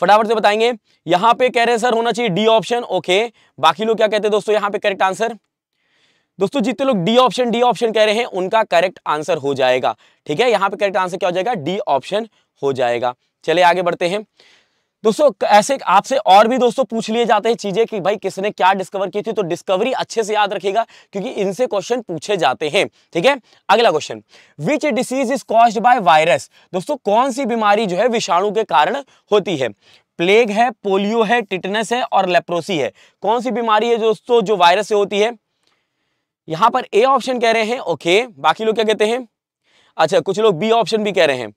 फटाफट से बताएंगे यहां पे कह रहे हैं सर होना चाहिए डी ऑप्शन ओके बाकी लोग क्या कहते हैं दोस्तों यहां पे करेक्ट आंसर दोस्तों जितने लोग डी ऑप्शन डी ऑप्शन कह रहे हैं उनका करेक्ट आंसर हो जाएगा ठीक है यहां पे करेक्ट आंसर क्या हो जाएगा डी ऑप्शन हो जाएगा चले आगे बढ़ते हैं दोस्तों ऐसे आपसे और भी दोस्तों पूछ लिए जाते हैं चीजें कि भाई किसने क्या डिस्कवर की थी तो डिस्कवरी अच्छे से याद रखेगा क्योंकि इनसे क्वेश्चन पूछे जाते हैं ठीक है अगला question which disease is caused by virus दोस्तों कौन सी बीमारी जो है विषाणु के कारण होती है प्लेग है पोलियो है टिटनेस है और लेप्रोसी है कौन सी बीमारी है दोस्तों जो वायरस से होती है यहां पर ए ऑप्शन कह रहे हैं ओके बाकी लोग क्या कहते हैं अच्छा कुछ लोग बी ऑप्शन भी कह रहे हैं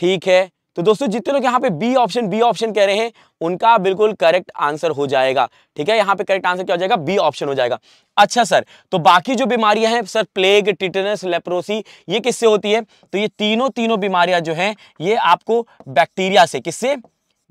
ठीक है तो दोस्तों जितने लोग यहाँ पे बी ऑप्शन बी ऑप्शन कह रहे हैं उनका बिल्कुल करेक्ट आंसर हो जाएगा ठीक है यहाँ पे करेक्ट आंसर क्या हो जाएगा बी ऑप्शन हो जाएगा अच्छा सर तो बाकी जो बीमारियां हैं सर प्लेग टिटनस लेप्रोसी ये किससे होती है तो ये तीनों तीनों बीमारियां जो है ये आपको बैक्टीरिया से किससे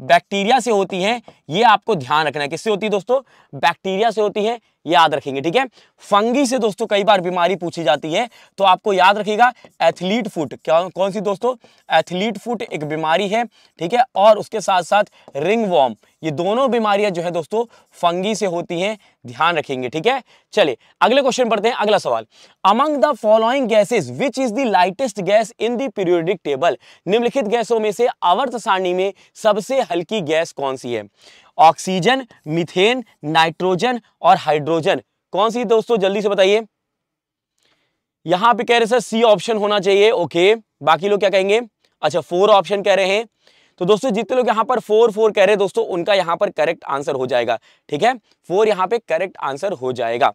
बैक्टीरिया से होती है ये आपको ध्यान रखना है किससे होती है दोस्तों बैक्टीरिया से होती है याद रखेंगे ठीक है फंगी से दोस्तों कई बार बीमारी पूछी जाती है तो आपको याद रखिएगा एथलीट फुट क्या कौन सी दोस्तों एथलीट फुट एक बीमारी है ठीक है और उसके साथ साथ रिंग वॉर्म ये दोनों बीमारियां जो है दोस्तों फंगी से होती हैं ध्यान रखेंगे ठीक है चलिए अगले क्वेश्चन पढ़ते हैं अगला सवाल among the following gases which is the lightest gas in the periodic table निम्नलिखित गैसों में से आवर्त सारणी में सबसे हल्की गैस कौन सी है ऑक्सीजन मिथेन नाइट्रोजन और हाइड्रोजन कौन सी दोस्तों जल्दी से बताइए यहां पे कह रहे सर सी ऑप्शन होना चाहिए ओके बाकी लोग क्या कहेंगे अच्छा फोर ऑप्शन कह रहे हैं तो दोस्तों जितने लोग यहां पर फोर फोर कह रहे हैं दोस्तों उनका यहां पर करेक्ट आंसर हो जाएगा ठीक है फोर यहां पे करेक्ट आंसर हो जाएगा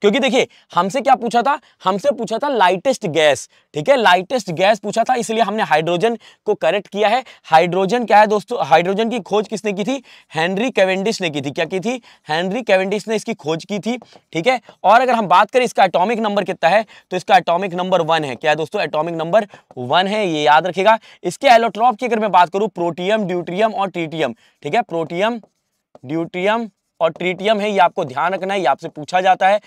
क्योंकि देखिए हमसे क्या पूछा था हमसे पूछा था लाइटेस्ट गैस ठीक है लाइटेस्ट गैस पूछा था इसलिए हमने हाइड्रोजन को करेक्ट किया है हाइड्रोजन क्या है दोस्तों हाइड्रोजन की खोज किसने की थी हेनरी कैवेंडिश ने की थी क्या की थी हेनरी कैवेंडिश ने इसकी खोज की थी ठीक है और अगर हम बात करें इसका एटोमिक नंबर कितना है तो इसका अटोमिक नंबर वन है क्या है दोस्तों एटोमिक नंबर वन है ये याद रखेगा इसके एलोट्रॉप की अगर मैं बात करूं प्रोटियम ड्यूट्रियम और ट्रीटियम ठीक है प्रोटियम ड्यूट्रियम और ट्रीटियम है ये आपको ध्यान रखना है ये आपसे पूछा जाता है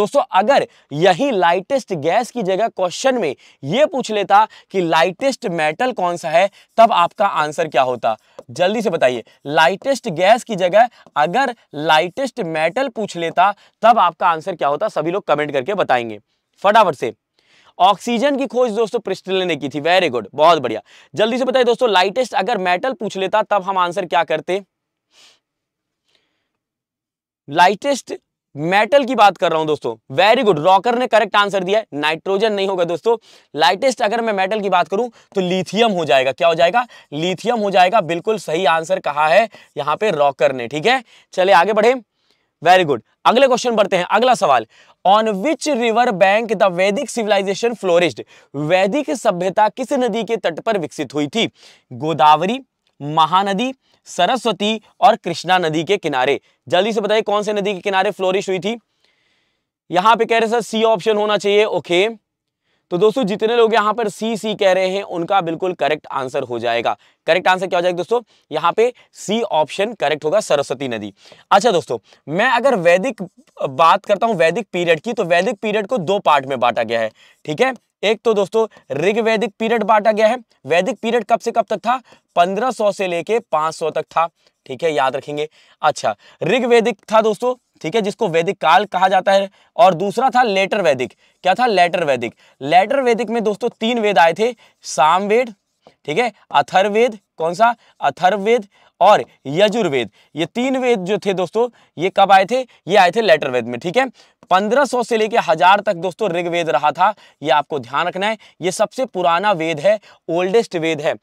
दोस्तों अगर यही लाइटेस्ट गैस की जगह क्वेश्चन में ये पूछ लेता कि लाइटेस्ट मेटल कौन सा है तब आपका आंसर क्या होता जल्दी से बताइए लाइटेस्ट गैस की जगह अगर लाइटेस्ट मेटल पूछ लेता तब आपका आंसर क्या होता सभी लोग कमेंट करके बताएंगे फटाफट से ऑक्सीजन की खोज दोस्तों प्रिस्टल ने की थी वेरी गुड बहुत बढ़िया जल्दी से बताइए दोस्तों लाइटेस्ट अगर मेटल पूछ लेता तब हम आंसर क्या करते लाइटेस्ट मेटल की बात कर रहा हूं दोस्तों वेरी गुड रॉकर ने करेक्ट आंसर दिया है नाइट्रोजन नहीं होगा दोस्तों लाइटेस्ट अगर मैं मेटल की बात करूं तो लिथियम हो जाएगा क्या हो जाएगा लिथियम हो जाएगा बिल्कुल सही आंसर कहा है यहां पे रॉकर ने ठीक है चले आगे बढ़े वेरी गुड अगले क्वेश्चन बढ़ते हैं अगला सवाल on which river bank the Vedic civilisation flourished वैदिक सभ्यता किस नदी के तट पर विकसित हुई थी गोदावरी महानदी सरस्वती और कृष्णा नदी के किनारे जल्दी से बताइए कौन से नदी के किनारे फ्लोरिश हुई थी यहां पे कह रहे सर सी ऑप्शन होना चाहिए ओके तो दोस्तों जितने लोग यहां पर सी सी कह रहे हैं उनका बिल्कुल करेक्ट आंसर हो जाएगा करेक्ट आंसर क्या हो जाएगा दोस्तों यहां पे सी ऑप्शन करेक्ट होगा सरस्वती नदी अच्छा दोस्तों मैं अगर वैदिक बात करता हूं वैदिक पीरियड की तो वैदिक पीरियड को दो पार्ट में बांटा गया है ठीक है एक तो दोस्तों ऋग वैदिक पीरियड बांटा गया है वैदिक पीरियड कब से कब तक था 1500 से लेके 500 तक था ठीक है याद रखेंगे अच्छा ऋग वैदिक था दोस्तों ठीक है जिसको वैदिक काल कहा जाता है और दूसरा था लेटर वैदिक क्या था लेटर वैदिक लेटर वैदिक में दोस्तों तीन वेद आए थे सामवेद ठीक है अथर्वेद कौन सा अथर्वेद और यजुर्वेद ये तीन वेद जो थे दोस्तों ये कब आए थे ये आए थे लेटर वेद में ठीक है 1500 से लेकर हजार तक दोस्तों ऋग्वेद रहा था ये आपको ध्यान रखना है ये सबसे पुराना वेद है ओल्डेस्ट वेद है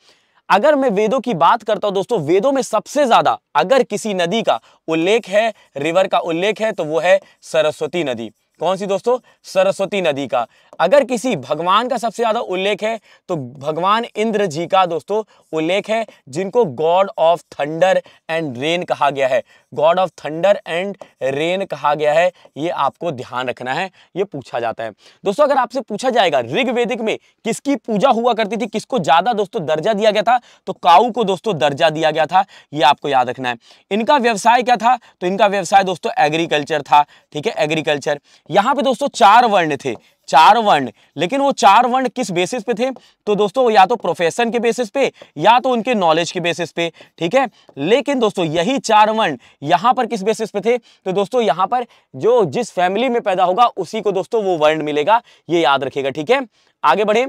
अगर मैं वेदों की बात करता हूं दोस्तों वेदों में सबसे ज्यादा अगर किसी नदी का उल्लेख है रिवर का उल्लेख है तो वो है सरस्वती नदी कौन सी दोस्तों सरस्वती नदी का अगर किसी भगवान का सबसे ज़्यादा उल्लेख है तो भगवान इंद्र जी का दोस्तों उल्लेख है जिनको god of thunder and rain कहा गया है god of thunder and rain कहा गया है ये आपको ध्यान रखना है ये पूछा जाता है दोस्तों अगर आपसे पूछा जाएगा ऋग्वेदिक में किसकी पूजा हुआ करती थी किसको ज़्यादा दोस्तों दर्जा दिया गया था तो काऊ को दोस्तों दर्जा दिया गया था ये आपको याद रखना है इनका व्यवसाय क्या था तो इनका व्यवसाय दोस्तों एग्रीकल्चर था ठीक है एग्रीकल्चर यहाँ पे दोस्तों चार वर्ण थे चार वर्ण लेकिन वो चार वर्ण किस बेसिस पे थे तो दोस्तों या तो प्रोफेशन के बेसिस पे या तो उनके नॉलेज के बेसिस पे ठीक है लेकिन दोस्तों यही चार वर्ण यहां पर किस बेसिस पे थे तो दोस्तों यहां पर जो जिस फैमिली में पैदा होगा उसी को दोस्तों वो वर्ण मिलेगा ये याद रखेगा ठीक है आगे बढ़े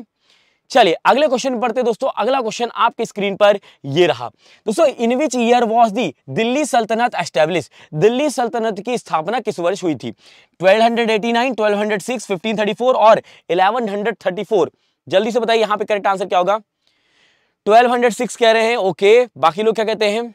चलिए अगले क्वेश्चन पढ़ते दोस्तों अगला क्वेश्चन आपकी स्क्रीन पर ये रहा दोस्तों in which year was the Delhi sultanate establish Delhi सल्तनत की स्थापना किस वर्ष हुई थी 1289, 1206, 1534 और 1134 जल्दी से बताइए यहां पे करेक्ट आंसर क्या होगा 1206 कह रहे हैं ओके बाकी लोग क्या कहते हैं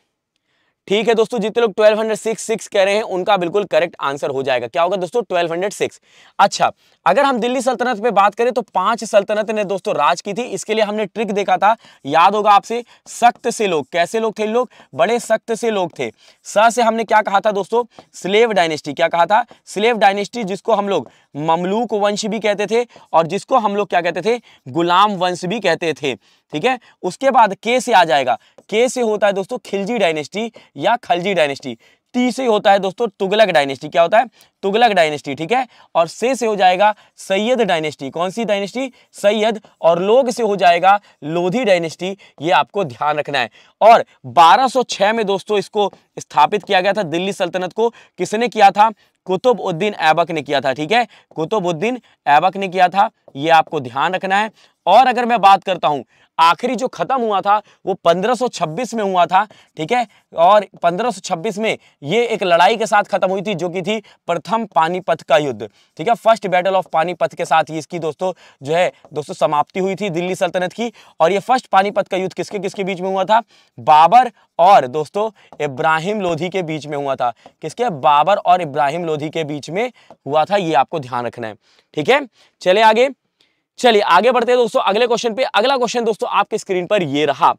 ठीक है दोस्तों जितने लोग 1206 कह रहे हैं उनका बिल्कुल करेक्ट आंसर हो जाएगा क्या होगा दोस्तों 1206 अच्छा अगर हम दिल्ली सल्तनत पे बात करें तो पांच सल्तनत ने दोस्तों राज की थी इसके लिए हमने ट्रिक देखा था याद होगा आपसे सख्त से लोग कैसे लोग थे लोग बड़े सख्त से लोग थे स से हमने क्या कहा था दोस्तों स्लेव डायनेस्टी क्या कहा था स्लेव डायनेस्टी जिसको हम लोग ममलूक वंश भी कहते थे और जिसको हम लोग क्या कहते थे गुलाम वंश भी कहते थे ठीक है उसके बाद के से आ जाएगा के से होता है दोस्तों खिलजी डायनेस्टी या खलजी डायनेस्टी टी से होता है दोस्तों तुगलक डायनेस्टी क्या होता है तुगलक डायनेस्टी ठीक है और से से हो जाएगा सैयद डायनेस्टी कौन सी डायनेस्टी सैयद और लोग से हो जाएगा लोधी डायनेस्टी ये आपको ध्यान रखना है और 1206 में दोस्तों इसको स्थापित किया गया था दिल्ली सल्तनत को किसने किया था कुतुबुद्दीन ऐबक ने किया था ठीक है कुतुबुद्दीन ऐबक ने किया था ये आपको ध्यान रखना है और अगर मैं बात करता हूं आखिरी जो ख़त्म हुआ था वो 1526 में हुआ था ठीक है और 1526 में ये एक लड़ाई के साथ ख़त्म हुई थी जो कि थी प्रथम पानीपत का युद्ध ठीक है फर्स्ट बैटल ऑफ पानीपत के साथ ही इसकी दोस्तों जो है दोस्तों समाप्ति हुई थी दिल्ली सल्तनत की और ये फर्स्ट पानीपत का युद्ध किसके किसके बीच में हुआ था बाबर और दोस्तों इब्राहिम लोधी के बीच में हुआ था किसके बाबर और इब्राहिम लोधी के बीच में हुआ था ये आपको ध्यान रखना है ठीक है चले आगे चलिए आगे बढ़ते हैं दोस्तों अगले क्वेश्चन पे अगला क्वेश्चन दोस्तों आपके स्क्रीन पर ये रहा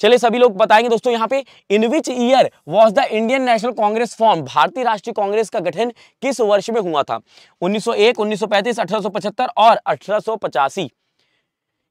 चलिए सभी लोग बताएंगे दोस्तों यहाँ पे in which year was the Indian national congress form भारतीय राष्ट्रीय कांग्रेस का गठन किस वर्ष में हुआ था 1901, 1935, और अठारह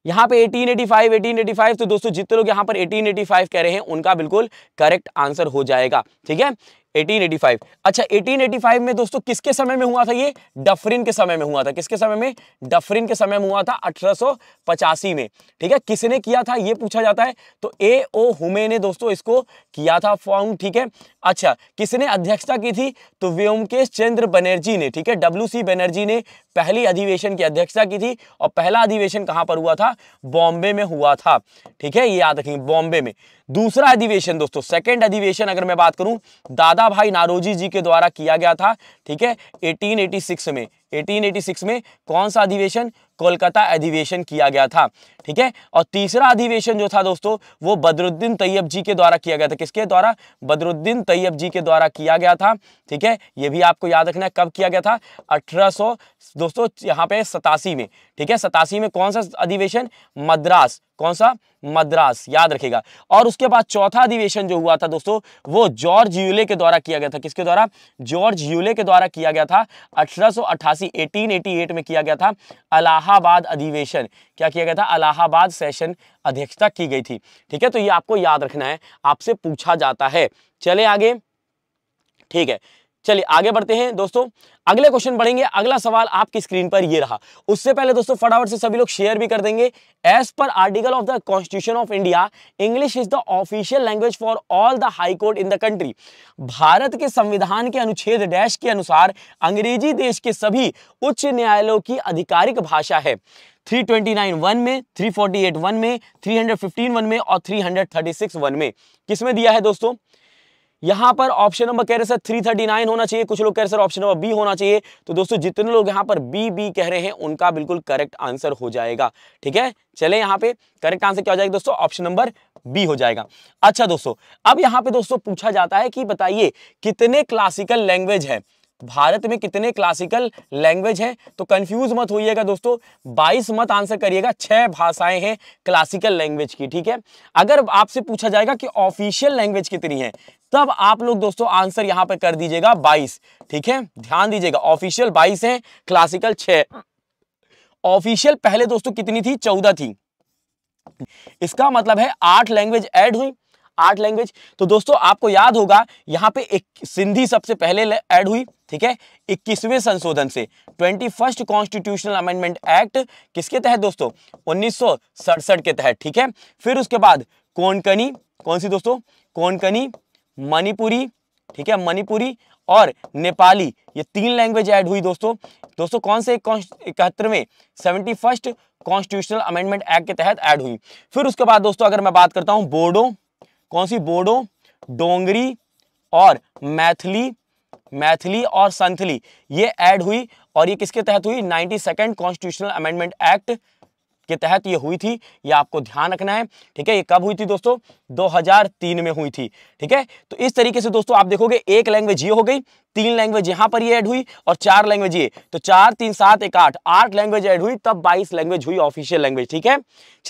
यहाँ पे 1885, 1885 तो दोस्तों जितने लोग यहाँ पर 1885 कह रहे हैं उनका बिल्कुल करेक्ट आंसर हो जाएगा ठीक है 1885 अच्छा 1885 में दोस्तों किसके समय में हुआ था ये डफरिन के समय में हुआ था किसके समय में डफरिन के समय में हुआ था अठारह में ठीक है किसने किया था ये पूछा जाता है तो ए ओ हुमे ने दोस्तों इसको किया था फॉर्म ठीक है अच्छा किसने अध्यक्षता की थी तो व्योमकेश चंद्र बनर्जी ने ठीक है डब्ल्यू सी बनर्जी ने पहली अधिवेशन की अध्यक्षता की थी और पहला अधिवेशन कहाँ पर हुआ था बॉम्बे में हुआ था ठीक है ये याद रखेंगे बॉम्बे में दूसरा अधिवेशन दोस्तों सेकेंड अधिवेशन अगर मैं बात करूं दादा भाई नारोजी जी के द्वारा किया गया था ठीक है 1886 में 1886 में कौन सा अधिवेशन कोलकाता अधिवेशन किया गया था ठीक है और तीसरा अधिवेशन जो था दोस्तों वो बदरुद्दीन तैयब जी के द्वारा किया गया था किसके द्वारा बदरुद्दीन तैयब जी के द्वारा किया गया था ठीक है ये भी आपको याद रखना है कब किया गया था अठारह दोस्तों यहाँ पे सतासी में ठीक है सतासी में कौन सा अधिवेशन मद्रास कौन सा मद्रास याद रखेगा और उसके बाद चौथा अधिवेशन जो हुआ था दोस्तों वो जॉर्ज यूले के द्वारा किया गया था किसके द्वारा जॉर्ज यूले के द्वारा किया गया था 1888 1888 में किया गया था अलाहाबाद अधिवेशन क्या किया गया था अला इलाहाबाद सेशन अध्यक्षता की गई थी ठीक है तो ये आपको याद रखना है आपसे पूछा जाता है चले आगे ठीक है चलिए आगे बढ़ते हैं दोस्तों अगले क्वेश्चन बढ़ेंगे अगला सवाल आपकी स्क्रीन पर ये रहा उससे पहले दोस्तों फटाफट से सभी लोग शेयर भी कर देंगे as per article of the constitution of India English is the official language for all the high court in the country Bharat के संविधान के अनुच्छेद डैश के अनुसार अंग्रेजी देश के सभी उच्च न्यायालयों की आधिकारिक भाषा है नाइन वन में एट वन में फिफ्टीन वन में और सिक्स वन में किसमें दिया है दोस्तों यहां पर ऑप्शन नंबर कह रहे सर नाइन होना चाहिए कुछ लोग कह रहे सर ऑप्शन नंबर बी होना चाहिए तो दोस्तों जितने लोग यहां पर बी बी कह रहे हैं उनका बिल्कुल करेक्ट आंसर हो जाएगा ठीक है चले यहाँ पे करेक्ट आंसर क्या हो जाएगा दोस्तों ऑप्शन नंबर बी हो जाएगा अच्छा दोस्तों अब यहाँ पे दोस्तों पूछा जाता है कि बताइए कितने क्लासिकल लैंग्वेज है भारत में कितने क्लासिकल लैंग्वेज हैं तो कंफ्यूज मत होइएगा दोस्तों 22 मत आंसर करिएगा छह भाषाएं हैं क्लासिकल लैंग्वेज की ठीक है अगर आपसे पूछा जाएगा कि ऑफिशियल लैंग्वेज कितनी है तब आप लोग दोस्तों आंसर यहां पर कर दीजिएगा 22 ठीक है ध्यान दीजिएगा ऑफिशियल 22 है क्लासिकल 6 ऑफिशियल पहले दोस्तों कितनी थी चौदह थी इसका मतलब है आठ लैंग्वेज ऐड हुई आठ लैंग्वेज तो दोस्तों आपको याद होगा यहां पे एक सिंधी सबसे पहले ऐड हुई ठीक है इक्कीसवें संशोधन से twenty first constitutional amendment act किसके तहत दोस्तों उन्नीस के तहत ठीक है फिर उसके बाद कोनकनी कौन सी दोस्तों कोनकनी मणिपुरी ठीक है मणिपुरी और नेपाली ये तीन लैंग्वेज ऐड हुई दोस्तों दोस्तों कौन से इकहत्तरवें seventy first constitutional amendment act के तहत ऐड हुई फिर उसके बाद दोस्तों अगर मैं बात करता हूँ बोडो कौन सी बोडो डोंगरी और मैथिली मैथिली और संथली ये ऐड हुई और ये किसके तहत हुई ninety second constitutional amendment act के तहत ये हुई थी ये आपको ध्यान रखना है ठीक है ये कब हुई थी दोस्तों 2003 में हुई थी ठीक है तो इस तरीके से दोस्तों आप देखोगे एक लैंग्वेज ये हो गई तीन लैंग्वेज यहां पर ये ऐड हुई और चार लैंग्वेज ये तो चार तीन सात एक आठ आठ लैंग्वेज ऐड हुई तब बाईस लैंग्वेज हुई ऑफिशियल लैंग्वेज ठीक है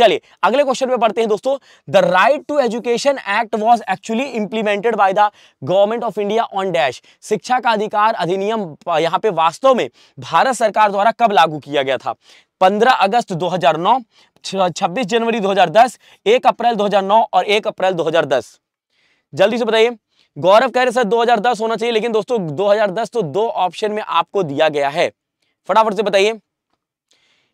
चलिए अगले क्वेश्चन में पढ़ते हैं दोस्तों the right to education act was actually implemented by the government of India on dash शिक्षा का अधिकार अधिनियम यहाँ पे वास्तव में भारत सरकार द्वारा कब लागू किया गया था 15 अगस्त 2009, 26 जनवरी 2010, 1 अप्रैल 2009 और 1 अप्रैल 2010 जल्दी से बताइए गौरव कह रहे सर 2010 होना चाहिए लेकिन दोस्तों 2010 तो दो ऑप्शन में आपको दिया गया है फटाफट से बताइए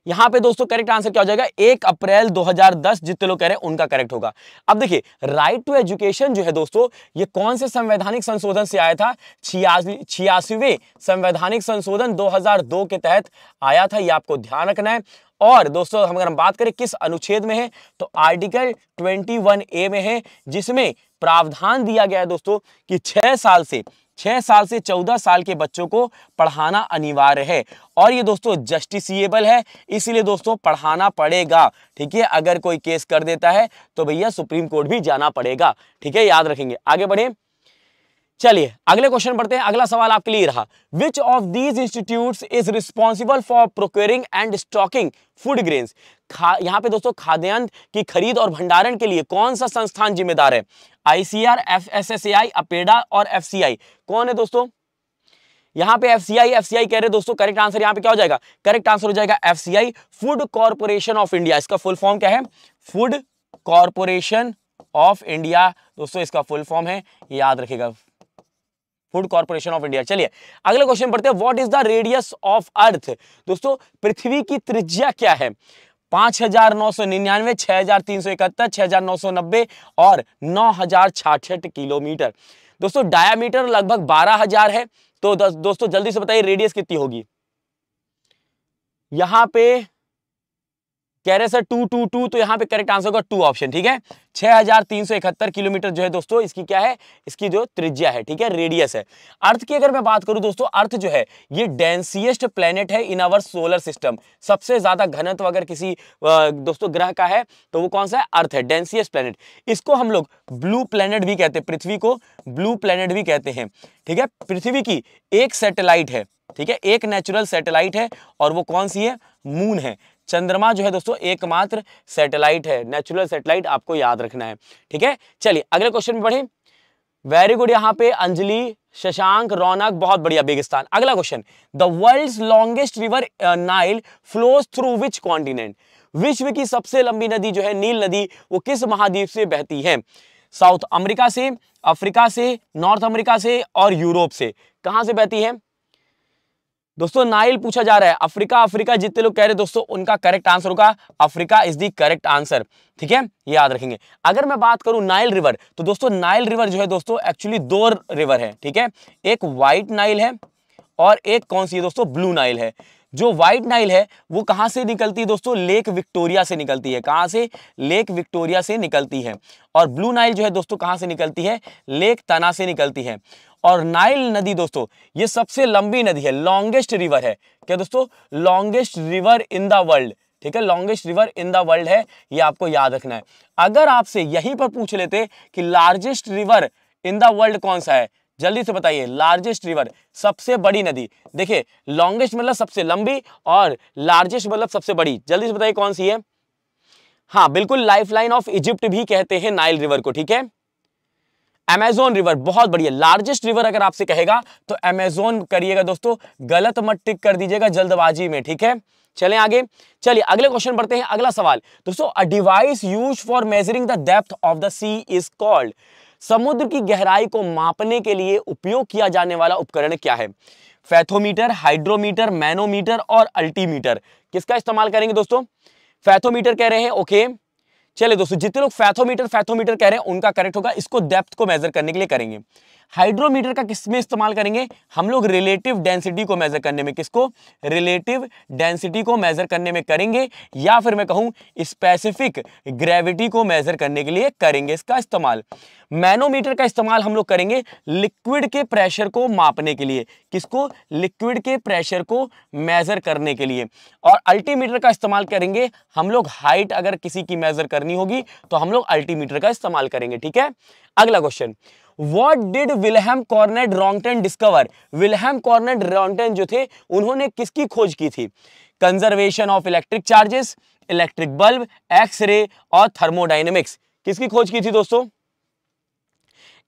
यहां पे दोस्तों करेक्ट आंसर क्या हो जाएगा एक अप्रैल 2010 जितने लोग कह रहे हैं उनका करेक्ट होगा अब देखिए राइट टू एजुकेशन जो है दोस्तों ये कौन से संवैधानिक संशोधन से आया था छियासीवे संवैधानिक संशोधन 2002 के तहत आया था ये आपको ध्यान रखना है और दोस्तों हम अगर हम बात करें किस अनुच्छेद में है तो आर्टिकल ट्वेंटी ए में है जिसमें प्रावधान दिया गया है दोस्तों कि छह साल से छः साल से चौदह साल के बच्चों को पढ़ाना अनिवार्य है और ये दोस्तों जस्टिसिएबल है इसलिए दोस्तों पढ़ाना पड़ेगा ठीक है अगर कोई केस कर देता है तो भैया सुप्रीम कोर्ट भी जाना पड़ेगा ठीक है याद रखेंगे आगे बढ़े चलिए अगले क्वेश्चन पढ़ते हैं अगला सवाल आपके लिए रहा which of these institute is responsible for procuring and stocking food grains खा यहाँ पे दोस्तों खाद्यान्न की खरीद और भंडारण के लिए कौन सा संस्थान जिम्मेदार है आईसीआर एफएसएसएआई अपेडा और एफसीआई कौन है दोस्तों यहाँ पे एफसीआई एफसीआई कह रहे दोस्तों करेक्ट आंसर यहाँ पे क्या हो जाएगा करेक्ट आंसर हो जाएगा FCI food corporation of India इसका फुल फॉर्म क्या है फूड कॉर्पोरेशन ऑफ इंडिया दोस्तों इसका फुल फॉर्म है याद रखेगा फूड कॉर्पोरेशन ऑफ इंडिया चलिए अगले क्वेश्चन पढ़ते हैं what is the radius of earth दोस्तों पृथ्वी की त्रिज्या क्या है पाँच हजार नौ सौ निन्यानवे छः हजार तीन सौ इकहत्तर छः हजार नौ सौ नब्बे और नौ हजार छाछठ किलोमीटर दोस्तों डायामीटर लगभग बारह हजार है तो दोस्तों जल्दी से बताइए रेडियस कितनी होगी यहाँ पे कह रहे सर टू टू टू तो यहाँ पे करेक्ट आंसर होगा टू ऑप्शन ठीक है 6371 किलोमीटर जो है दोस्तों इसकी क्या है इसकी जो त्रिज्या है ठीक है रेडियस है अर्थ की अगर मैं बात करूं दोस्तों अर्थ जो है ये डेंसिएस्ट प्लेनेट है इन आवर सोलर सिस्टम सबसे ज्यादा घनत्व अगर किसी दोस्तों ग्रह का है तो वो कौन सा है अर्थ है डेंसिएस्ट प्लेनेट इसको हम लोग ब्लू प्लेनेट भी कहते हैं पृथ्वी को ब्लू प्लेनेट भी कहते हैं ठीक है पृथ्वी की एक सेटेलाइट है ठीक है एक नेचुरल सैटेलाइट है और वो कौन सी है मून है चंद्रमा जो है दोस्तों एकमात्र सैटेलाइट है नेचुरल सैटेलाइट आपको याद रखना है ठीक है चलिए अगले क्वेश्चन में बढ़े वेरी गुड यहाँ पे अंजलि शशांक रौनक बहुत बढ़िया बेगिस्तान अगला question the world longest river Nile flows through which continent विश्व की सबसे लंबी नदी जो है नील नदी वो किस महाद्वीप से बहती है साउथ अमेरिका से अफ्रीका से नॉर्थ अमेरिका से और यूरोप से कहाँ से बहती है दोस्तों नाइल पूछा जा रहा है अफ्रीका अफ्रीका जितने लोग कह रहे हैं दोस्तों उनका करेक्ट आंसर होगा Africa is the correct answer ठीक है याद रखेंगे अगर मैं बात करूं नाइल रिवर तो दोस्तों नाइल रिवर जो है दोस्तों एक्चुअली दो रिवर है ठीक है एक व्हाइट नाइल है और एक कौन सी है दोस्तों ब्लू नाइल है जो व्हाइट नाइल है वो कहाँ से निकलती है दोस्तों लेक विक्टोरिया से निकलती है कहाँ से लेक विक्टोरिया से निकलती है और ब्लू नाइल जो है दोस्तों कहाँ से निकलती है लेक तना से निकलती है और नाइल नदी दोस्तों ये सबसे लंबी नदी है लॉन्गेस्ट रिवर है क्या दोस्तों longest river in the world ठीक है longest river in the world है ये आपको याद रखना है अगर आपसे यहीं पर पूछ लेते कि largest river in the world कौन सा है जल्दी से बताइए लार्जेस्ट रिवर सबसे बड़ी नदी देखिए लॉन्गेस्ट मतलब सबसे लंबी और लार्जेस्ट मतलब सबसे बड़ी जल्दी से बताइए कौन सी है हाँ बिल्कुल लाइफलाइन ऑफ इजिप्ट भी कहते हैं नाइल रिवर को ठीक है अमेजोन रिवर बहुत बढ़िया लार्जेस्ट रिवर अगर आपसे कहेगा तो अमेजोन करिएगा दोस्तों गलत मत टिक कर दीजिएगा जल्दबाजी में ठीक है चलें आगे चलिए अगले क्वेश्चन बढ़ते हैं अगला सवाल दोस्तों a device use for measuring the depth of the sea is called समुद्र की गहराई को मापने के लिए उपयोग किया जाने वाला उपकरण क्या है फैथोमीटर हाइड्रोमीटर मैनोमीटर और अल्टीमीटर किसका इस्तेमाल करेंगे दोस्तों फैथोमीटर कह रहे हैं ओके okay. चले दोस्तों जितने लोग फैथोमीटर फैथोमीटर कह रहे हैं उनका करेक्ट होगा इसको डेप्थ को मेजर करने के लिए करेंगे हाइड्रोमीटर का किस में इस्तेमाल करेंगे हम लोग रिलेटिव डेंसिटी को मेजर करने में किसको रिलेटिव डेंसिटी को मेजर करने में करेंगे या फिर मैं कहूं स्पेसिफिक ग्रेविटी को मेजर करने के लिए करेंगे इसका इस्तेमाल मैनोमीटर का इस्तेमाल हम लोग करेंगे लिक्विड के प्रेशर को मापने के लिए किसको लिक्विड के प्रेशर को मेजर करने के लिए और अल्टीमीटर का इस्तेमाल करेंगे हम लोग हाइट अगर किसी की मेजर करनी होगी तो हम लोग अल्टीमीटर का इस्तेमाल करेंगे ठीक है अगला question what did Wilhelm Conrad Roentgen discover Wilhelm Conrad Roentgen जो थे उन्होंने किसकी खोज की थी conservation of electric charges electric bulb X ray और थर्मोडाइनमिक्स किसकी खोज की थी दोस्तों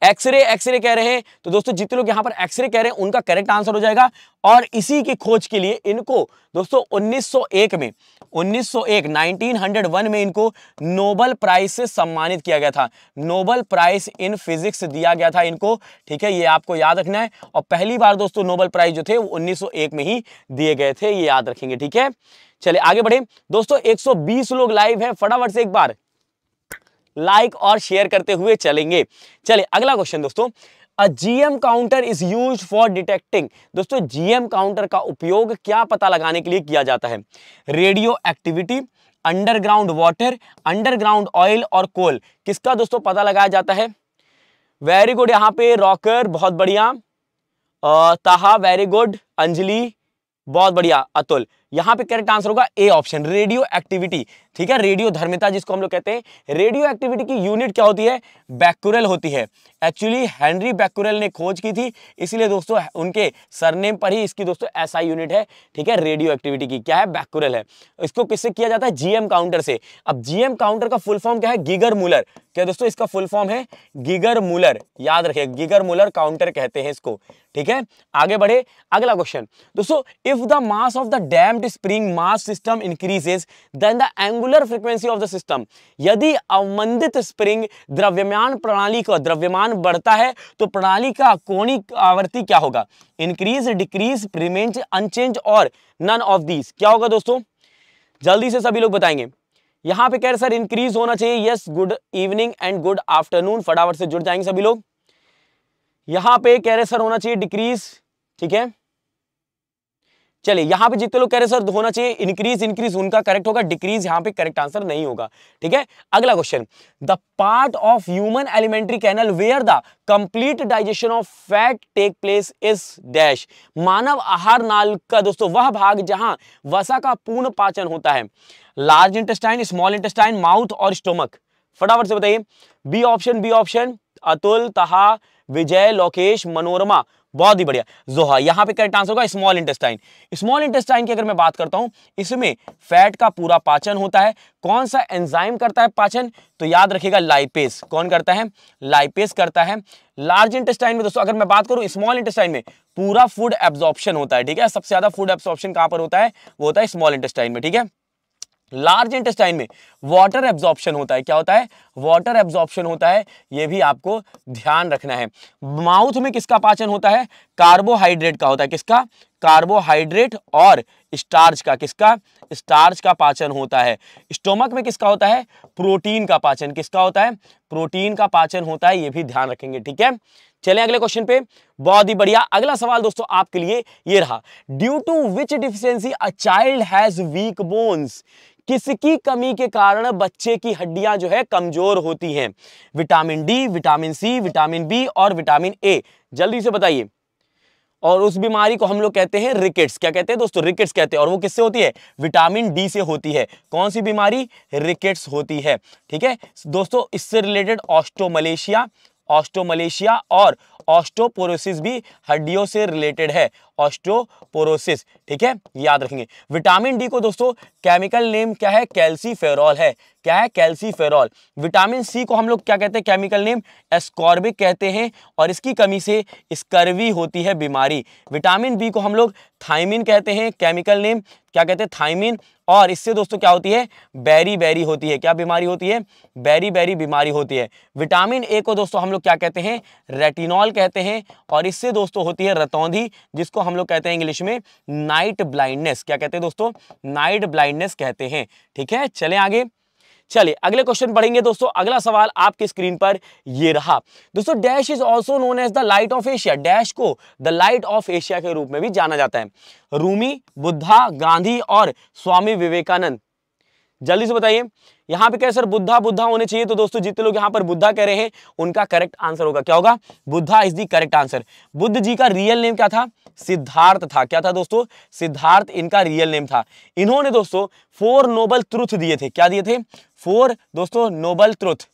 एक्सरे एक्सरे कह रहे हैं तो दोस्तों जितने लोग यहां पर एक्सरे कह रहे हैं उनका करेक्ट आंसर हो जाएगा और इसी की खोज के लिए इनको दोस्तों 1901 में 1901 1901 में इनको नोबल प्राइज से सम्मानित किया गया था नोबल प्राइज इन फिजिक्स दिया गया था इनको ठीक है ये आपको याद रखना है और पहली बार दोस्तों नोबल प्राइज जो थे वो 1901 में ही दिए गए थे ये याद रखेंगे ठीक है चले आगे बढ़े दोस्तों 120 लोग लाइव है फटाफट से एक बार लाइक और शेयर करते हुए चलेंगे चलिए अगला क्वेश्चन दोस्तों GM counter is use for detecting दोस्तों जीएम काउंटर का उपयोग क्या पता लगाने के लिए किया जाता है radio activity underground water underground oil और कोल किसका दोस्तों पता लगाया जाता है वेरी गुड यहां पे रॉकर बहुत बढ़िया ताहा वेरी गुड अंजलि बहुत बढ़िया अतुल यहां पे करेक्ट आंसर होगा ए ऑप्शन रेडियो एक्टिविटी ठीक है रेडियो धर्मिता जिसको हम लोग कहते हैं रेडियो एक्टिविटी की यूनिट क्या होती है बैक्यूरल होती है एक्चुअली हेनरी बैक्यूरल ने खोज की थी इसलिए दोस्तों उनके सरनेम पर ही इसकी दोस्तों ऐसा यूनिट है ठीक है रेडियो एक्टिविटी की क्या है बैक्यूरल है इसको किससे किया जाता है जीएम काउंटर से अब जीएम काउंटर का फुल फॉर्म क्या है गिगर मूलर क्या दोस्तों इसका फुल फॉर्म है गिगर मूलर याद रखे गिगर मूलर काउंटर कहते हैं इसको ठीक है आगे बढ़े अगला क्वेश्चन दोस्तों if the mass of the damped pumped spring mass system increases then the angular frequency of the system यदि अवमंदित स्प्रिंग द्रव्यमान प्रणाली का द्रव्यमान बढ़ता है तो प्रणाली का कोणिक आवृत्ति क्या होगा इंक्रीज डिक्रीज रिमेन्स अनचेंज और नन ऑफ दीज क्या होगा दोस्तों जल्दी से सभी लोग बताएंगे यहां पे कह रहे सर इंक्रीज होना चाहिए yes good evening and good afternoon फटाफट से जुड़ जाएंगे सभी लोग यहां पे कह रहे सर होना चाहिए डिक्रीज ठीक है चलिए यहां पे जितने लोग कह रहे सर होना चाहिए इंक्रीज इंक्रीज उनका करेक्ट होगा डिक्रीज यहां पे करेक्ट आंसर नहीं होगा ठीक है अगला question the part of human alimentary canal where the complete digestion of fat take place is dash मानव आहार नाल का दोस्तों वह भाग जहां वसा का पूर्ण पाचन होता है large intestine small intestine mouth और स्टोमक फटाफट से बताइए B option B option Atul Taha Vijay Lokesh Manorama बहुत ही बढ़िया जोहा यहां पे करेक्ट आंसर होगा स्मॉल इंटेस्टाइन स्मॉल इंटेस्टाइन की अगर मैं बात करता हूं इसमें फैट का पूरा पाचन होता है कौन सा एंजाइम करता है पाचन तो याद रखिएगा लाइपेस कौन करता है लाइपेस करता है लार्ज इंटेस्टाइन में दोस्तों अगर मैं बात करूं स्मॉल इंटेस्टाइन में पूरा फूड एब्जॉर्प्शन होता है ठीक है सबसे ज्यादा फूड एब्जॉर्प्शन कहां पर होता है वो होता है स्मॉल इंटेस्टाइन में ठीक है लार्ज इंटेस्टाइन में वाटर एब्जॉर्प्शन होता है क्या होता है वाटर एब्जॉर्प्शन होता है यह भी आपको ध्यान रखना है माउथ में किसका पाचन होता है कार्बोहाइड्रेट का होता है किसका कार्बोहाइड्रेट और स्टार्च का किसका स्टार्च का पाचन होता है स्टोमक में किसका होता है प्रोटीन का पाचन किसका होता है प्रोटीन का पाचन होता है यह भी ध्यान रखेंगे ठीक है चले अगले क्वेश्चन पे बहुत ही बढ़िया अगला सवाल दोस्तों आपके लिए ये रहा due to which deficiency a child has weak bones किसकी कमी के कारण बच्चे की हड्डियां जो है कमजोर होती हैं vitamin D vitamin C vitamin B और विटामिन ए जल्दी से बताइए और उस बीमारी को हम लोग कहते हैं रिकेट्स क्या कहते हैं दोस्तों रिकेट्स कहते हैं और वो किससे होती है विटामिन डी से होती है कौन सी बीमारी रिकेट्स होती है ठीक है दोस्तों इससे रिलेटेड ऑस्टोमलेशिया ऑस्टोमलेशिया और ऑस्टोपोरोसिस भी हड्डियों से रिलेटेड है ऑस्टोपोरोसिस ठीक है याद रखेंगे विटामिन डी को दोस्तों केमिकल नेम क्या है कैल्सीफेरॉल है क्या है कैल्सीफेरॉल विटामिन सी को हम लोग क्या कहते हैं केमिकल नेम एस्कॉर्बिक कहते हैं और इसकी कमी से स्कर्वी होती है बीमारी विटामिन बी को हम लोग थाइमिन कहते हैं केमिकल नेम क्या कहते हैं थाइमिन और इससे दोस्तों क्या होती है बैरी बैरी होती है क्या बीमारी होती है बैरी बैरी बीमारी होती है विटामिन ए को दोस्तों हम लोग क्या कहते हैं रेटिनॉल कहते हैं और इससे दोस्तों होती है रतौंधी जिसको हम लोग कहते हैं इंग्लिश में नाइट ब्लाइंडनेस क्या कहते हैं दोस्तों नाइट ब्लाइंडनेस कहते हैं ठीक है चले आगे चलिए अगले क्वेश्चन पढ़ेंगे दोस्तों अगला सवाल आपकी स्क्रीन पर ये रहा दोस्तों dash is also known as the light of Asia dash को द लाइट ऑफ एशिया के रूप में भी जाना जाता है रूमी बुद्धा गांधी और स्वामी विवेकानंद जल्दी से बताइए यहां पे क्या सर बुद्धा बुद्धा होने चाहिए तो दोस्तों जितने लोग यहां पर बुद्धा कह रहे हैं उनका करेक्ट आंसर होगा क्या होगा Buddha is the correct answer Buddha ji का रियल नेम क्या था सिद्धार्थ था क्या था दोस्तों सिद्धार्थ इनका रियल नेम था इन्होंने दोस्तों फोर नोबल ट्रुथ दिए थे क्या दिए थे फोर दोस्तों नोबल ट्रुथ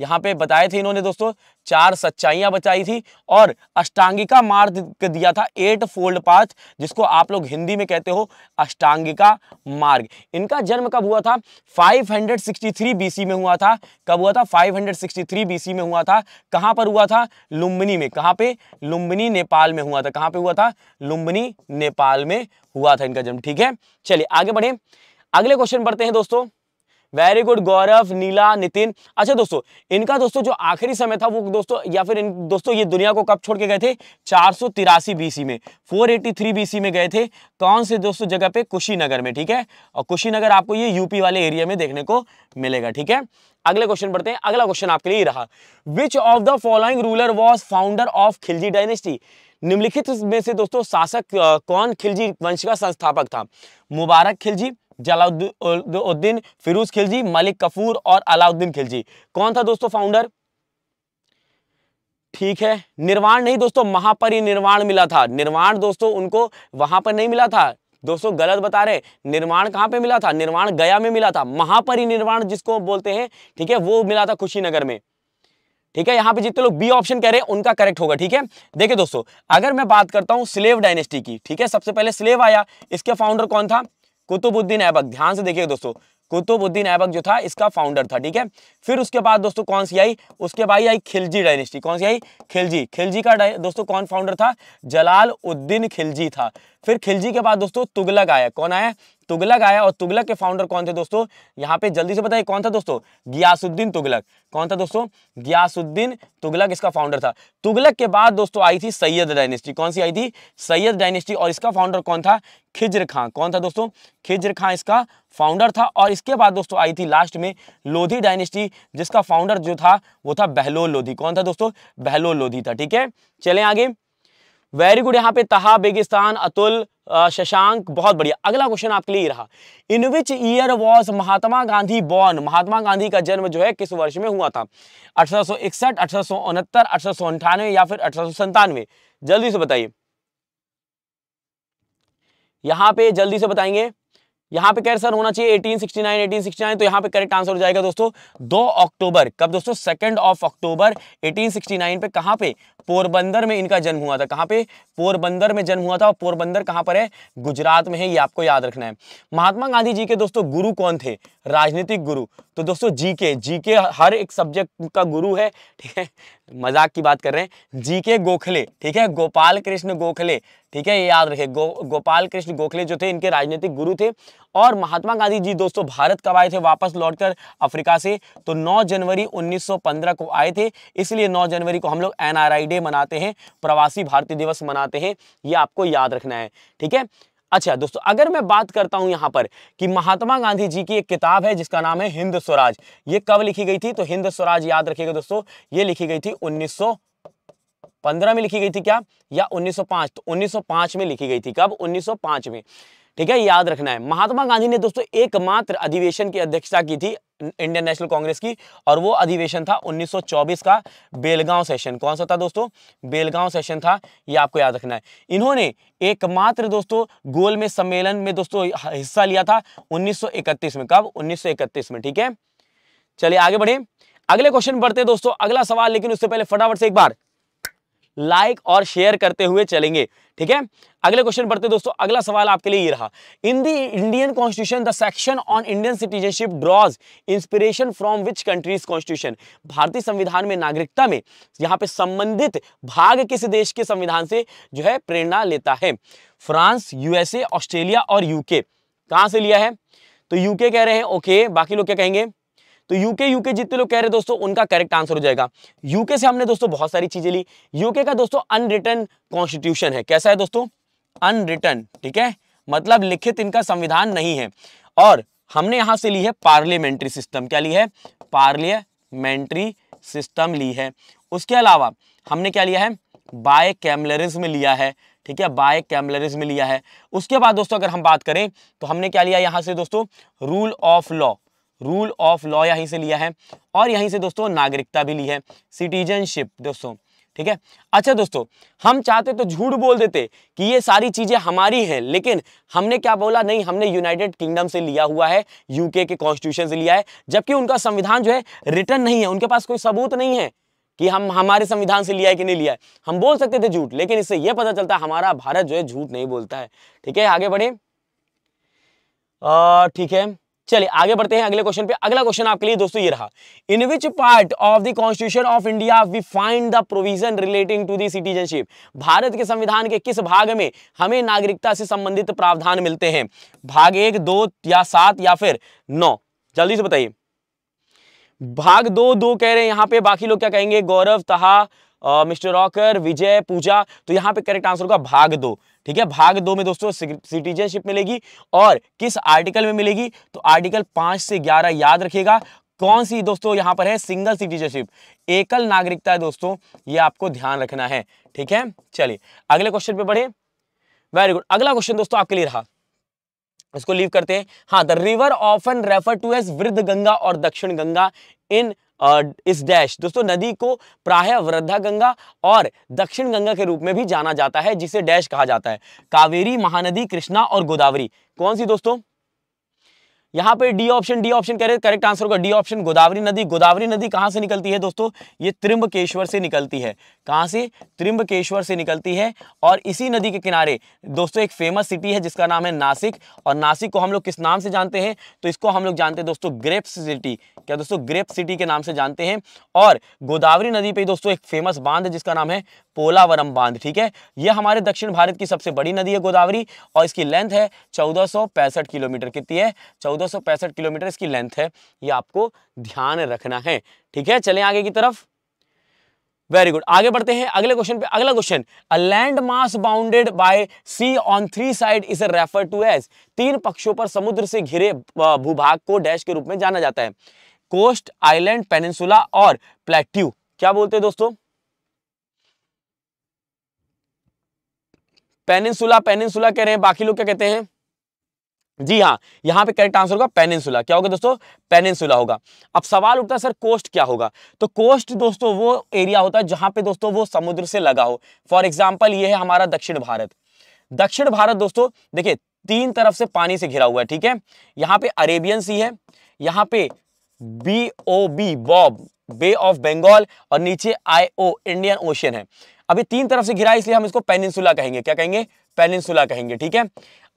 यहाँ पे बताए थे इन्होंने दोस्तों चार सच्चाइयाँ बचाई थी और अष्टांगिका मार्ग दिया था एट फोल्ड पाथ जिसको आप लोग हिंदी में कहते हो अष्टांगिका मार्ग इनका जन्म कब हुआ था 563 बीसी में हुआ था कब हुआ था 563 बीसी में हुआ था कहाँ पर हुआ था लुम्बिनी में कहाँ पे लुम्बिनी नेपाल में हुआ था कहाँ पे हुआ था लुम्बिनी नेपाल में हुआ था इनका जन्म ठीक है चलिए आगे बढ़े अगले क्वेश्चन पढ़ते हैं दोस्तों वेरी गुड गौरव नीला नितिन अच्छा दोस्तों इनका दोस्तों जो आखिरी समय था वो दोस्तों या फिर इन दोस्तों ये दुनिया को कब छोड़ के गए थे चार सौ तिरासी बीसी में फोर एटी थ्री बीसी में गए थे कौन से दोस्तों जगह पे कुशीनगर में ठीक है और कुशीनगर आपको ये यूपी वाले एरिया में देखने को मिलेगा ठीक है अगले क्वेश्चन पढ़ते हैं अगला क्वेश्चन आपके लिए रहा which of the following ruler was founder of Khilji dynasty निम्नलिखित में से दोस्तों शासक कौन खिलजी वंश का संस्थापक था मुबारक खिलजी जलाउद्दीन फिरोज खिलजी मलिक कफूर और अलाउद्दीन खिलजी कौन था दोस्तों फाउंडर ठीक है निर्वाण नहीं दोस्तों महापरिनिर्वाण मिला था निर्वाण दोस्तों उनको वहां पर नहीं मिला था दोस्तों गलत बता रहे निर्माण कहां पे मिला था निर्माण गया में मिला था महापरिनिर्वाण जिसको बोलते हैं ठीक है वो मिला था कुशीनगर में ठीक है यहां पे जितने लोग बी ऑप्शन कह रहे हैं उनका करेक्ट होगा ठीक है देखिए दोस्तों अगर मैं बात करता हूं स्लेव डायनेस्टी की ठीक है सबसे पहले स्लेव आया इसके फाउंडर कौन था कुतुबुद्दीन ऐबक ध्यान से देखिए दोस्तों कुतुबुद्दीन ऐबक जो था इसका फाउंडर था ठीक है फिर उसके बाद दोस्तों कौन सी आई उसके बाद आई खिलजी डायनेस्टी कौन सी आई खिलजी खिलजी का दोस्तों कौन फाउंडर था जलाल उद्दीन खिलजी था फिर खिलजी के बाद दोस्तों तुगलक आया कौन आया तुगलक आया और तुगलक के फाउंडर कौन थे दोस्तों यहाँ पे जल्दी से बताइए कौन था दोस्तों गियासुद्दीन तुगलक कौन था दोस्तों गियासुद्दीन तुगलक इसका फाउंडर था तुगलक के बाद दोस्तों आई थी सैयद डायनेस्टी कौन सी आई थी सैयद डायनेस्टी और इसका फाउंडर कौन था खिजर खां कौन था दोस्तों खिजर खां इसका फाउंडर था और इसके बाद दोस्तों आई थी लास्ट में लोधी डायनेस्टी जिसका फाउंडर जो था वो था बहलोल लोधी कौन था दोस्तों बहलोल लोधी था ठीक है चले आगे वेरी गुड यहाँ पे तहा बेगिस्तान अतुल शशांक बहुत बढ़िया अगला क्वेश्चन आपके लिए रहा in which year was Mahatma Gandhi born Mahatma Gandhi का जन्म जो है किस वर्ष में हुआ था अठारह सौ इकसठ अठारह या फिर अठारह जल्दी से बताइए यहाँ पे जल्दी से बताएंगे यहाँ पे कैर सर होना चाहिए 1869 1869 तो यहाँ पे करेक्ट आंसर हो जाएगा दोस्तों 2 अक्टूबर कब दोस्तों सेकंड ऑफ अक्टूबर 1869 पे कहाँ पे पोरबंदर में इनका जन्म हुआ था कहाँ पे पोरबंदर में जन्म हुआ था और पोरबंदर कहाँ पर है गुजरात में है ये आपको याद रखना है महात्मा गांधी जी के दोस्तों गुरु कौन थे राजनीतिक गुरु तो दोस्तों जीके जीके हर एक सब्जेक्ट का गुरु है ठीक है मजाक की बात कर रहे हैं जीके गोखले ठीक है गोपाल कृष्ण गोखले ठीक है ये याद रखे गो, गोपाल कृष्ण गोखले जो थे इनके राजनीतिक गुरु थे और महात्मा गांधी जी दोस्तों भारत कब आए थे वापस लौटकर अफ्रीका से तो 9 जनवरी 1915 को आए थे इसलिए 9 जनवरी को हम लोग एनआरआई डे मनाते हैं प्रवासी भारतीय दिवस मनाते हैं ये आपको याद रखना है ठीक है अच्छा दोस्तों अगर मैं बात करता हूं यहां पर कि महात्मा गांधी जी की एक किताब है जिसका नाम है हिंद स्वराज ये कब लिखी गई थी तो हिंद स्वराज याद रखिएगा दोस्तों ये लिखी गई थी 1915 में लिखी गई थी क्या या 1905 तो 1905 में लिखी गई थी कब 1905 में ठीक है याद रखना है महात्मा गांधी ने दोस्तों एकमात्र अधिवेशन की अध्यक्षता की थी इंडियन नेशनल कांग्रेस की और वो अधिवेशन था 1924 का बेलगांव सेशन कौन सा था दोस्तों बेलगांव सेशन था ये आपको याद रखना है इन्होंने एकमात्र दोस्तों गोल में सम्मेलन में दोस्तों हिस्सा लिया था 1931 में कब 1931 में ठीक है चलिए आगे बढ़े अगले क्वेश्चन बढ़ते दोस्तों अगला सवाल लेकिन उससे पहले फटाफट से एक बार लाइक और शेयर करते हुए चलेंगे ठीक है अगले क्वेश्चन पढ़ते दोस्तों अगला सवाल आपके लिए ये रहा in the Indian constitution the section on Indian citizenship draws inspiration from which countries constitution भारतीय संविधान में नागरिकता में यहाँ पे संबंधित भाग किस देश के संविधान से जो है प्रेरणा लेता है फ्रांस यूएसए ऑस्ट्रेलिया और यूके कहा से लिया है तो यूके कह रहे हैं ओके बाकी लोग क्या कहेंगे तो यूके यूके जितने लोग कह रहे दोस्तों उनका करेक्ट आंसर हो जाएगा यूके से हमने दोस्तों बहुत सारी चीजें ली यूके का दोस्तों अनरिटर्न कॉन्स्टिट्यूशन है कैसा है दोस्तों अनरिटर्न ठीक है मतलब लिखित इनका संविधान नहीं है और हमने यहां से ली है पार्लियामेंट्री सिस्टम क्या ली है पार्लियामेंट्री सिस्टम ली है उसके अलावा हमने क्या लिया है बाय कैमलरिज्म लिया है ठीक है बाय कैमलरिज्म लिया है उसके बाद दोस्तों अगर हम बात करें तो हमने क्या लिया यहाँ से दोस्तों rule of law rule of law यहीं से लिया है और यहीं से दोस्तों नागरिकता भी ली है सिटीजनशिप दोस्तों ठीक है अच्छा दोस्तों हम चाहते तो झूठ बोल देते कि ये सारी चीज़ें हमारी हैं लेकिन हमने क्या बोला नहीं हमने यूनाइटेड किंगडम से लिया हुआ है यूके के कॉन्स्टिट्यूशन से लिया है जबकि उनका संविधान जो है रिटर्न नहीं है उनके पास कोई सबूत नहीं है कि हम हमारे संविधान से लिया है कि नहीं लिया है हम बोल सकते थे झूठ लेकिन इससे यह पता चलता है हमारा भारत जो है झूठ नहीं बोलता है ठीक है आगे बढ़े ठीक है चलिए आगे बढ़ते हैं अगले क्वेश्चन पे अगला क्वेश्चन आपके लिए दोस्तों ये रहा in which part of the constitution of India we find the provision relating to the citizenship Bharat के संविधान के किस भाग में हमें नागरिकता से संबंधित प्रावधान मिलते हैं भाग एक दो या सात या फिर नौ जल्दी से बताइए भाग दो दो कह रहे हैं यहाँ पे बाकी लोग क्या कहेंगे गौरव तहा मिस्टर रॉकर विजय पूजा तो यहाँ पे करेक्ट आंसर होगा भाग दो ठीक है भाग दो में दोस्तों सिटीजनशिप मिलेगी और किस आर्टिकल में मिलेगी तो आर्टिकल पांच से ग्यारह याद रखिएगा कौन सी दोस्तों यहाँ पर है सिंगल सिटीजनशिप एकल नागरिकता है दोस्तों ये आपको ध्यान रखना है ठीक है चलिए अगले क्वेश्चन पे बढ़े वेरी गुड अगला क्वेश्चन दोस्तों आपके लिए रहा इसको लीव करते हैं हाँ the river often refer to as वृद्ध गंगा और दक्षिण गंगा इन इस डैश दोस्तों नदी को प्राय वृद्धा गंगा और दक्षिण गंगा के रूप में भी जाना जाता है जिसे डैश कहा जाता है कावेरी महानदी कृष्णा और गोदावरी कौन सी दोस्तों यहाँ पे डी ऑप्शन डी ऑप्शन करें करेक्ट आंसर होगा डी ऑप्शन गोदावरी नदी गोदावरी नदी कहाँ से निकलती है दोस्तों ये त्रिम्बकेश्वर से निकलती है कहाँ से त्रिम्बकेश्वर से निकलती है और इसी नदी के किनारे दोस्तों एक फेमस सिटी है जिसका नाम है नासिक और नासिक को हम लोग किस नाम से जानते हैं तो इसको हम लोग जानते हैं दोस्तों ग्रेप्स सिटी क्या दोस्तों ग्रेप सिटी के नाम से जानते हैं और गोदावरी नदी पे दोस्तों एक फेमस बांध जिसका नाम है पोलावरम बांध ठीक है यह हमारे दक्षिण भारत की सबसे बड़ी नदी है गोदावरी और इसकी लेंथ है चौदह किलोमीटर कितनी है चौदह किलोमीटर इसकी लेंथ है यह आपको ध्यान रखना है ठीक है चले आगे की तरफ वेरी गुड आगे बढ़ते हैं अगले क्वेश्चन पे अगला question a land mass bounded by sea on three side is refer to as तीन पक्षों पर समुद्र से घिरे भूभाग को डैश के रूप में जाना जाता है कोस्ट आइलैंड पेनिनसुला और प्लेट्यू क्या बोलते हैं दोस्तों पेनिनसुला पेनिनसुला कह रहे हैं बाकी लोग क्या कहते हैं जी हाँ यहाँ पे करेक्ट आंसर होगा पेनिनसुला क्या होगा दोस्तों पेनिनसुला होगा अब सवाल उठता है सर कोस्ट क्या होगा तो कोस्ट दोस्तों वो एरिया होता है जहां पे दोस्तों वो समुद्र से लगा हो फॉर एग्जाम्पल ये है हमारा दक्षिण भारत दक्षिण भारत दोस्तों देखिए तीन तरफ से पानी से घिरा हुआ है ठीक है यहाँ पे अरेबियन सी है यहाँ पे B O B BOB Bay of Bengal और नीचे आईओ इंडियन ओशियन है अभी तीन तरफ से घिरा है इसलिए हम इसको पेनिनसुला कहेंगे क्या कहेंगे पेनिनसुला कहेंगे ठीक है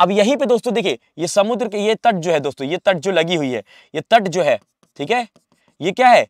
अब यहीं पे दोस्तों देखिए ये समुद्र के ये तट जो है दोस्तों ये तट जो लगी हुई है ये तट जो है ठीक है ये क्या है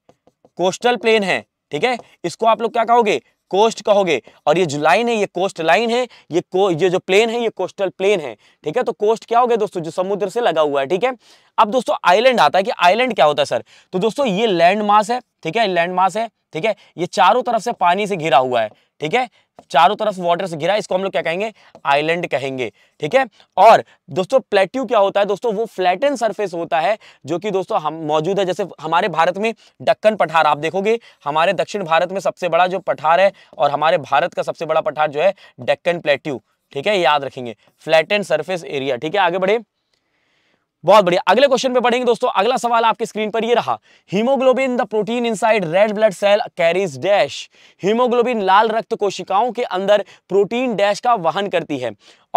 कोस्टल प्लेन है ठीक है इसको आप लोग क्या कहोगे कोस्ट कहोगे और ये जो लाइन है ये कोस्ट लाइन है ये को ये जो प्लेन है ये कोस्टल प्लेन है ठीक है तो कोस्ट क्या हो गया दोस्तों जो समुद्र से लगा हुआ है ठीक है अब दोस्तों आइलैंड आता है कि आइलैंड क्या होता है सर तो दोस्तों ये लैंड मास है ठीक है लैंड मास है ठीक है ये चारों तरफ से पानी से घिरा हुआ है ठीक है चारों तरफ वाटर से घिरा इसको हम लोग क्या कहेंगे आइलैंड कहेंगे ठीक है और दोस्तों प्लेट्यू क्या होता है दोस्तों वो फ्लैटन सरफेस होता है जो कि दोस्तों हम मौजूद है जैसे हमारे भारत में डक्कन पठार आप देखोगे हमारे दक्षिण भारत में सबसे बड़ा जो पठार है और हमारे भारत का सबसे बड़ा पठार जो है डक्कन प्लेट्यू ठीक है याद रखेंगे फ्लैटन सर्फेस एरिया ठीक है आगे बढ़े बहुत बढ़िया अगले क्वेश्चन पे पढ़ेंगे दोस्तों अगला सवाल आपके स्क्रीन पर ये रहा haemoglobin the protein inside red blood cell carries dash haemoglobin लाल रक्त कोशिकाओं के अंदर प्रोटीन डैश का वहन करती है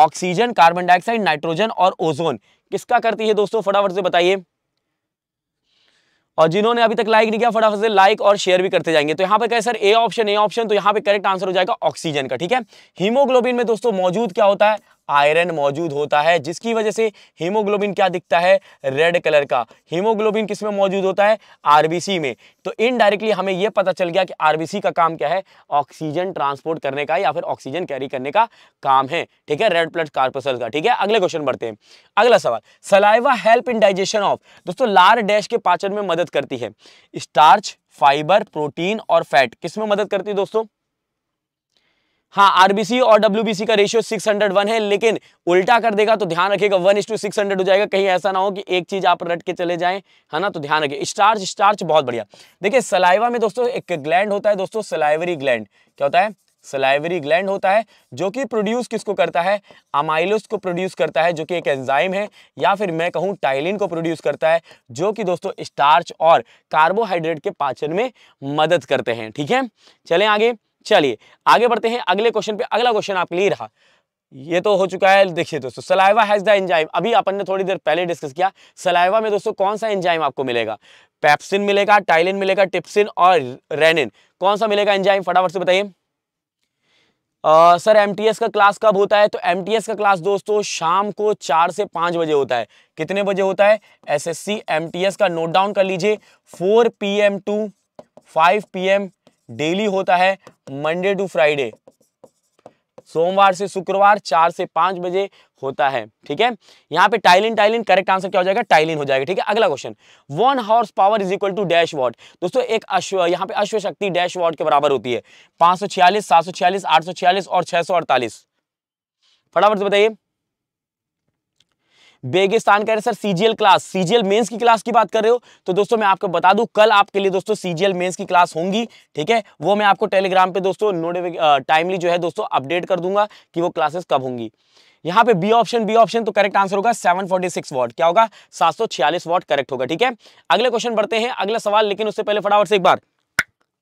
ऑक्सीजन कार्बन डाइऑक्साइड नाइट्रोजन और ओजोन किसका करती है दोस्तों फटाफट से बताइए और जिन्होंने अभी तक लाइक नहीं किया फटाफट से लाइक और शेयर भी करते जाएंगे तो यहाँ पे कहे sir A option A option तो यहाँ पे करेक्ट आंसर हो जाएगा ऑक्सीजन का ठीक है हीमोग्लोबिन में दोस्तों मौजूद क्या होता है आयरन मौजूद होता है जिसकी वजह से हीमोग्लोबिन क्या दिखता है रेड कलर का हीमोग्लोबिन किस में मौजूद होता है आरबीसी में तो इनडायरेक्टली हमें यह पता चल गया कि आरबीसी का काम क्या है ऑक्सीजन ट्रांसपोर्ट करने का या फिर ऑक्सीजन कैरी करने का काम है ठीक है रेड ब्लड कार्पोसल का ठीक है अगले क्वेश्चन बढ़ते हैं अगला सवाल saliva help in digestion of दोस्तों लार डैश के पाचन में मदद करती है स्टार्च फाइबर प्रोटीन और फैट किस में मदद करती है दोस्तों हाँ आरबीसी और डब्ल्यू का रेशियो 601 है लेकिन उल्टा कर देगा तो ध्यान रखिएगा वन इस टू सिक्स हो जाएगा कहीं ऐसा ना हो कि एक चीज आप रट के चले जाएं है ना तो ध्यान रखिए स्टार्च स्टार्च बहुत बढ़िया देखिए सलाइवा में दोस्तों एक ग्लैंड होता है दोस्तों सलाइवरी ग्लैंड क्या होता है सलाइवरी ग्लैंड होता है जो कि प्रोड्यूस किसको करता है अमाइलोस को प्रोड्यूस करता है जो कि एक एंजाइम है या फिर मैं कहूँ टाइलिन को प्रोड्यूस करता है जो कि दोस्तों स्टार्च और कार्बोहाइड्रेट के पाचन में मदद करते हैं ठीक है चलें आगे चलिए आगे बढ़ते हैं अगले क्वेश्चन पे अगला क्वेश्चन आपके लिए रहा ये तो हो चुका है देखिए दोस्तों सलाइवा हैज द एंजाइम अभी अपन ने थोड़ी देर पहले डिस्कस किया सलाइवा में दोस्तों कौन सा एंजाइम आपको मिलेगा पेप्सिन मिलेगा टाइलिन मिलेगा टिप्सिन और रेनिन कौन सा मिलेगा एंजाइम फटाफट से बताइए सर एमटीएस का क्लास कब होता है तो एमटीएस का क्लास दोस्तों शाम को चार से पाँच बजे होता है कितने बजे होता है एस एस का नोट डाउन कर लीजिए four PM to five PM पी एम डेली होता है मंडे टू फ्राइडे सोमवार से शुक्रवार चार से पांच बजे होता है ठीक है यहां पे टाइलिन टाइलिन करेक्ट आंसर क्या हो जाएगा टाइलिन हो जाएगा ठीक है अगला question one horse power is equal to dash watt दोस्तों एक अश्व यहां पे अश्व शक्ति डैश वॉट के बराबर होती है पांच सौ छियालीस सात सौ छियालीस आठ सौ छियालीस और छह सौ अड़तालीस फटाफट से बताइए बेगिस्तान कह रहे sir CGL class CGL mains की क्लास की बात कर रहे हो तो दोस्तों मैं आपको बता दूं कल आपके लिए दोस्तों सीजीएल मेंस की क्लास होंगी ठीक है वो मैं आपको टेलीग्राम पे दोस्तों टाइमली जो है दोस्तों अपडेट कर दूंगा कि वो क्लासेस कब होंगी यहाँ पे बी ऑप्शन बी ऑप्शन तो करेक्ट आंसर होगा 746 वॉट क्या होगा 746 वॉट करेक्ट होगा ठीक है अगले क्वेश्चन बढ़ते हैं अगला सवाल लेकिन उससे पहले फटाफट से एक बार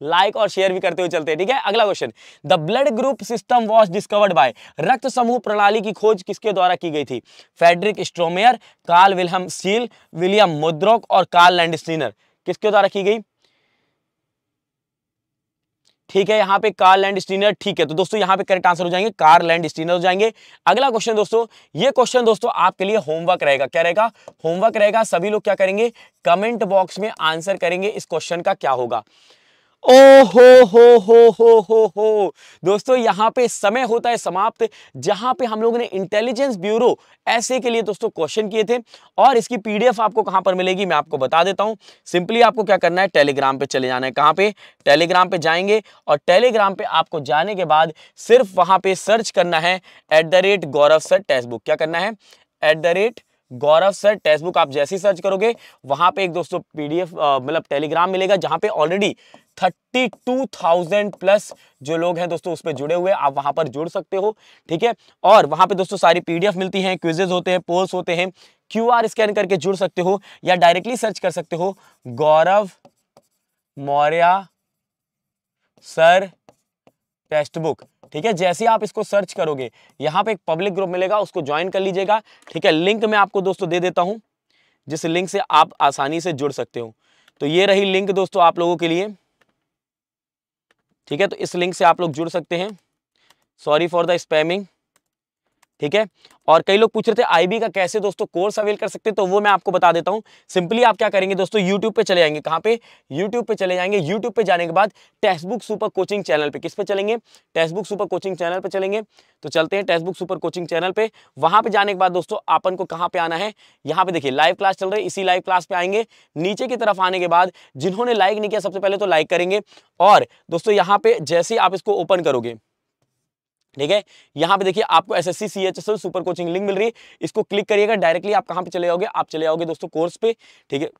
लाइक और शेयर भी करते हुए चलते हैं ठीक है अगला question the blood group system was discovered by रक्त समूह प्रणाली की खोज किसके द्वारा की गई थी Friedrich Stromeyer Carl Wilhelm Scheele William मुद्रोक और कार्ल लैंडस्टीनर किसके द्वारा की गई ठीक है यहाँ पे कार लैंड स्टीनर ठीक है तो दोस्तों यहाँ पे करेक्ट आंसर हो जाएंगे कार लैंड स्टीनर हो जाएंगे अगला क्वेश्चन दोस्तों ये क्वेश्चन दोस्तों आपके लिए होमवर्क रहेगा क्या रहेगा होमवर्क रहेगा सभी लोग क्या करेंगे कमेंट बॉक्स में आंसर करेंगे इस क्वेश्चन का क्या होगा ओ हो हो हो हो हो हो दोस्तों यहाँ पे समय होता है समाप्त जहां पे हम लोगों ने इंटेलिजेंस ब्यूरो ऐसे के लिए दोस्तों क्वेश्चन किए थे और इसकी पीडीएफ आपको कहाँ पर मिलेगी मैं आपको बता देता हूँ सिंपली आपको क्या करना है टेलीग्राम पे चले जाना है कहां पे टेलीग्राम पे जाएंगे और टेलीग्राम पे आपको जाने के बाद सिर्फ वहां पर सर्च करना है at the rate Gaurav sir text book क्या करना है at the rate Gaurav sir text book आप जैसे ही सर्च करोगे वहां पे एक दोस्तों पीडीएफ मतलब टेलीग्राम मिलेगा जहां पे already thirty two thousand plus जो लोग हैं दोस्तों उस पर जुड़े हुए आप वहां पर जुड़ सकते हो ठीक है और वहां पे दोस्तों सारी पीडीएफ मिलती हैं क्विजेज होते हैं पोल्स होते हैं क्यूआर स्कैन करके जुड़ सकते हो या डायरेक्टली सर्च कर सकते हो Gaurav Maurya sir text book ठीक है जैसे आप इसको सर्च करोगे यहाँ पे एक पब्लिक ग्रुप मिलेगा उसको ज्वाइन कर लीजिएगा ठीक है लिंक मैं आपको दोस्तों दे देता हूँ जिस लिंक से आप आसानी से जुड़ सकते हो तो ये रही लिंक दोस्तों आप लोगों के लिए ठीक है तो इस लिंक से आप लोग जुड़ सकते हैं सॉरी फॉर द स्पैमिंग ठीक है और कई लोग पूछ रहे थे आईबी का कैसे दोस्तों कोर्स अवेल कर सकते हैं तो वो मैं आपको बता देता हूँ सिंपली आप क्या करेंगे दोस्तों यूट्यूब पे चले जाएंगे कहाँ पे यूट्यूब पे चले जाएंगे यूट्यूब पे जाने के बाद text book super coaching channel पे किस पे चलेंगे text book super coaching channel पे चलेंगे तो चलते हैं text book super coaching channel पे वहाँ पे जाने के बाद दोस्तों अपन को कहाँ पर आना है यहाँ पे देखिए लाइव क्लास चल रही है इसी लाइव क्लास पे आएंगे नीचे की तरफ आने के बाद जिन्होंने लाइक नहीं किया सबसे पहले तो लाइक करेंगे और दोस्तों यहाँ पे जैसे आप इसको ओपन करोगे ठीक है यहाँ पे देखिए आपको S S C C H S super coaching link मिल रही है इसको क्लिक करिएगा डायरेक्टली आप कहाँ पे चले जाओगे आप चले जाओगे दोस्तों कोर्स पे ठीक है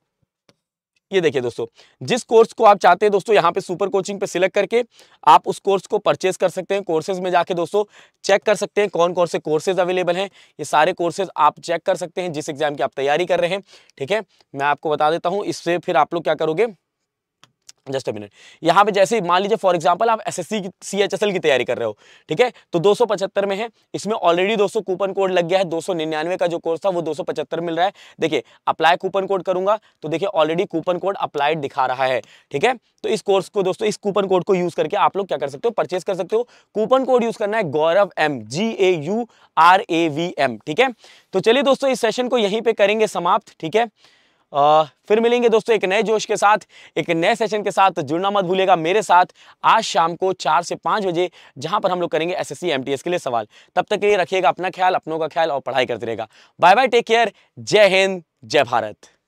ये देखिए दोस्तों जिस कोर्स को आप चाहते हैं दोस्तों यहाँ पे सुपर कोचिंग पे सिलेक्ट करके आप उस कोर्स को परचेज कर सकते हैं कोर्सेज में जाके दोस्तों चेक कर सकते हैं कौन कौन से कोर्सेज अवेलेबल हैं ये सारे कोर्सेज आप चेक कर सकते हैं जिस एग्जाम की आप तैयारी कर रहे हैं ठीक है मैं आपको बता देता हूँ इससे फिर आप लोग क्या करोगे जस्ट अ मिनट यहाँ पे जैसे मान लीजिए फॉर एग्जांपल आप एसएससी की सीएचएसएल की तैयारी कर रहे हो ठीक है तो 275 में है इसमें ऑलरेडी 200 कूपन कोड लग गया है 299 का जो कोर्स था वो 275 मिल रहा है देखिए अप्लाई कूपन कोड करूंगा तो देखिए ऑलरेडी कूपन कोड अप्लाइड दिखा रहा है ठीक है तो इस कोर्स को दोस्तों इस कूपन कोड को यूज करके आप लोग क्या कर सकते हो परचेज कर सकते हो कूपन कोड यूज करना है Gaurav M G A U R A V M ठीक है तो चलिए दोस्तों इस सेशन को यहीं पर करेंगे समाप्त ठीक है आ, फिर मिलेंगे दोस्तों एक नए जोश के साथ एक नए सेशन के साथ जुड़ना मत भूलेगा मेरे साथ आज शाम को चार से पाँच बजे जहां पर हम लोग करेंगे एसएससी एमटीएस के लिए सवाल तब तक के लिए रखिएगा अपना ख्याल अपनों का ख्याल और पढ़ाई करते रहेगा बाय बाय टेक केयर जय हिंद जय भारत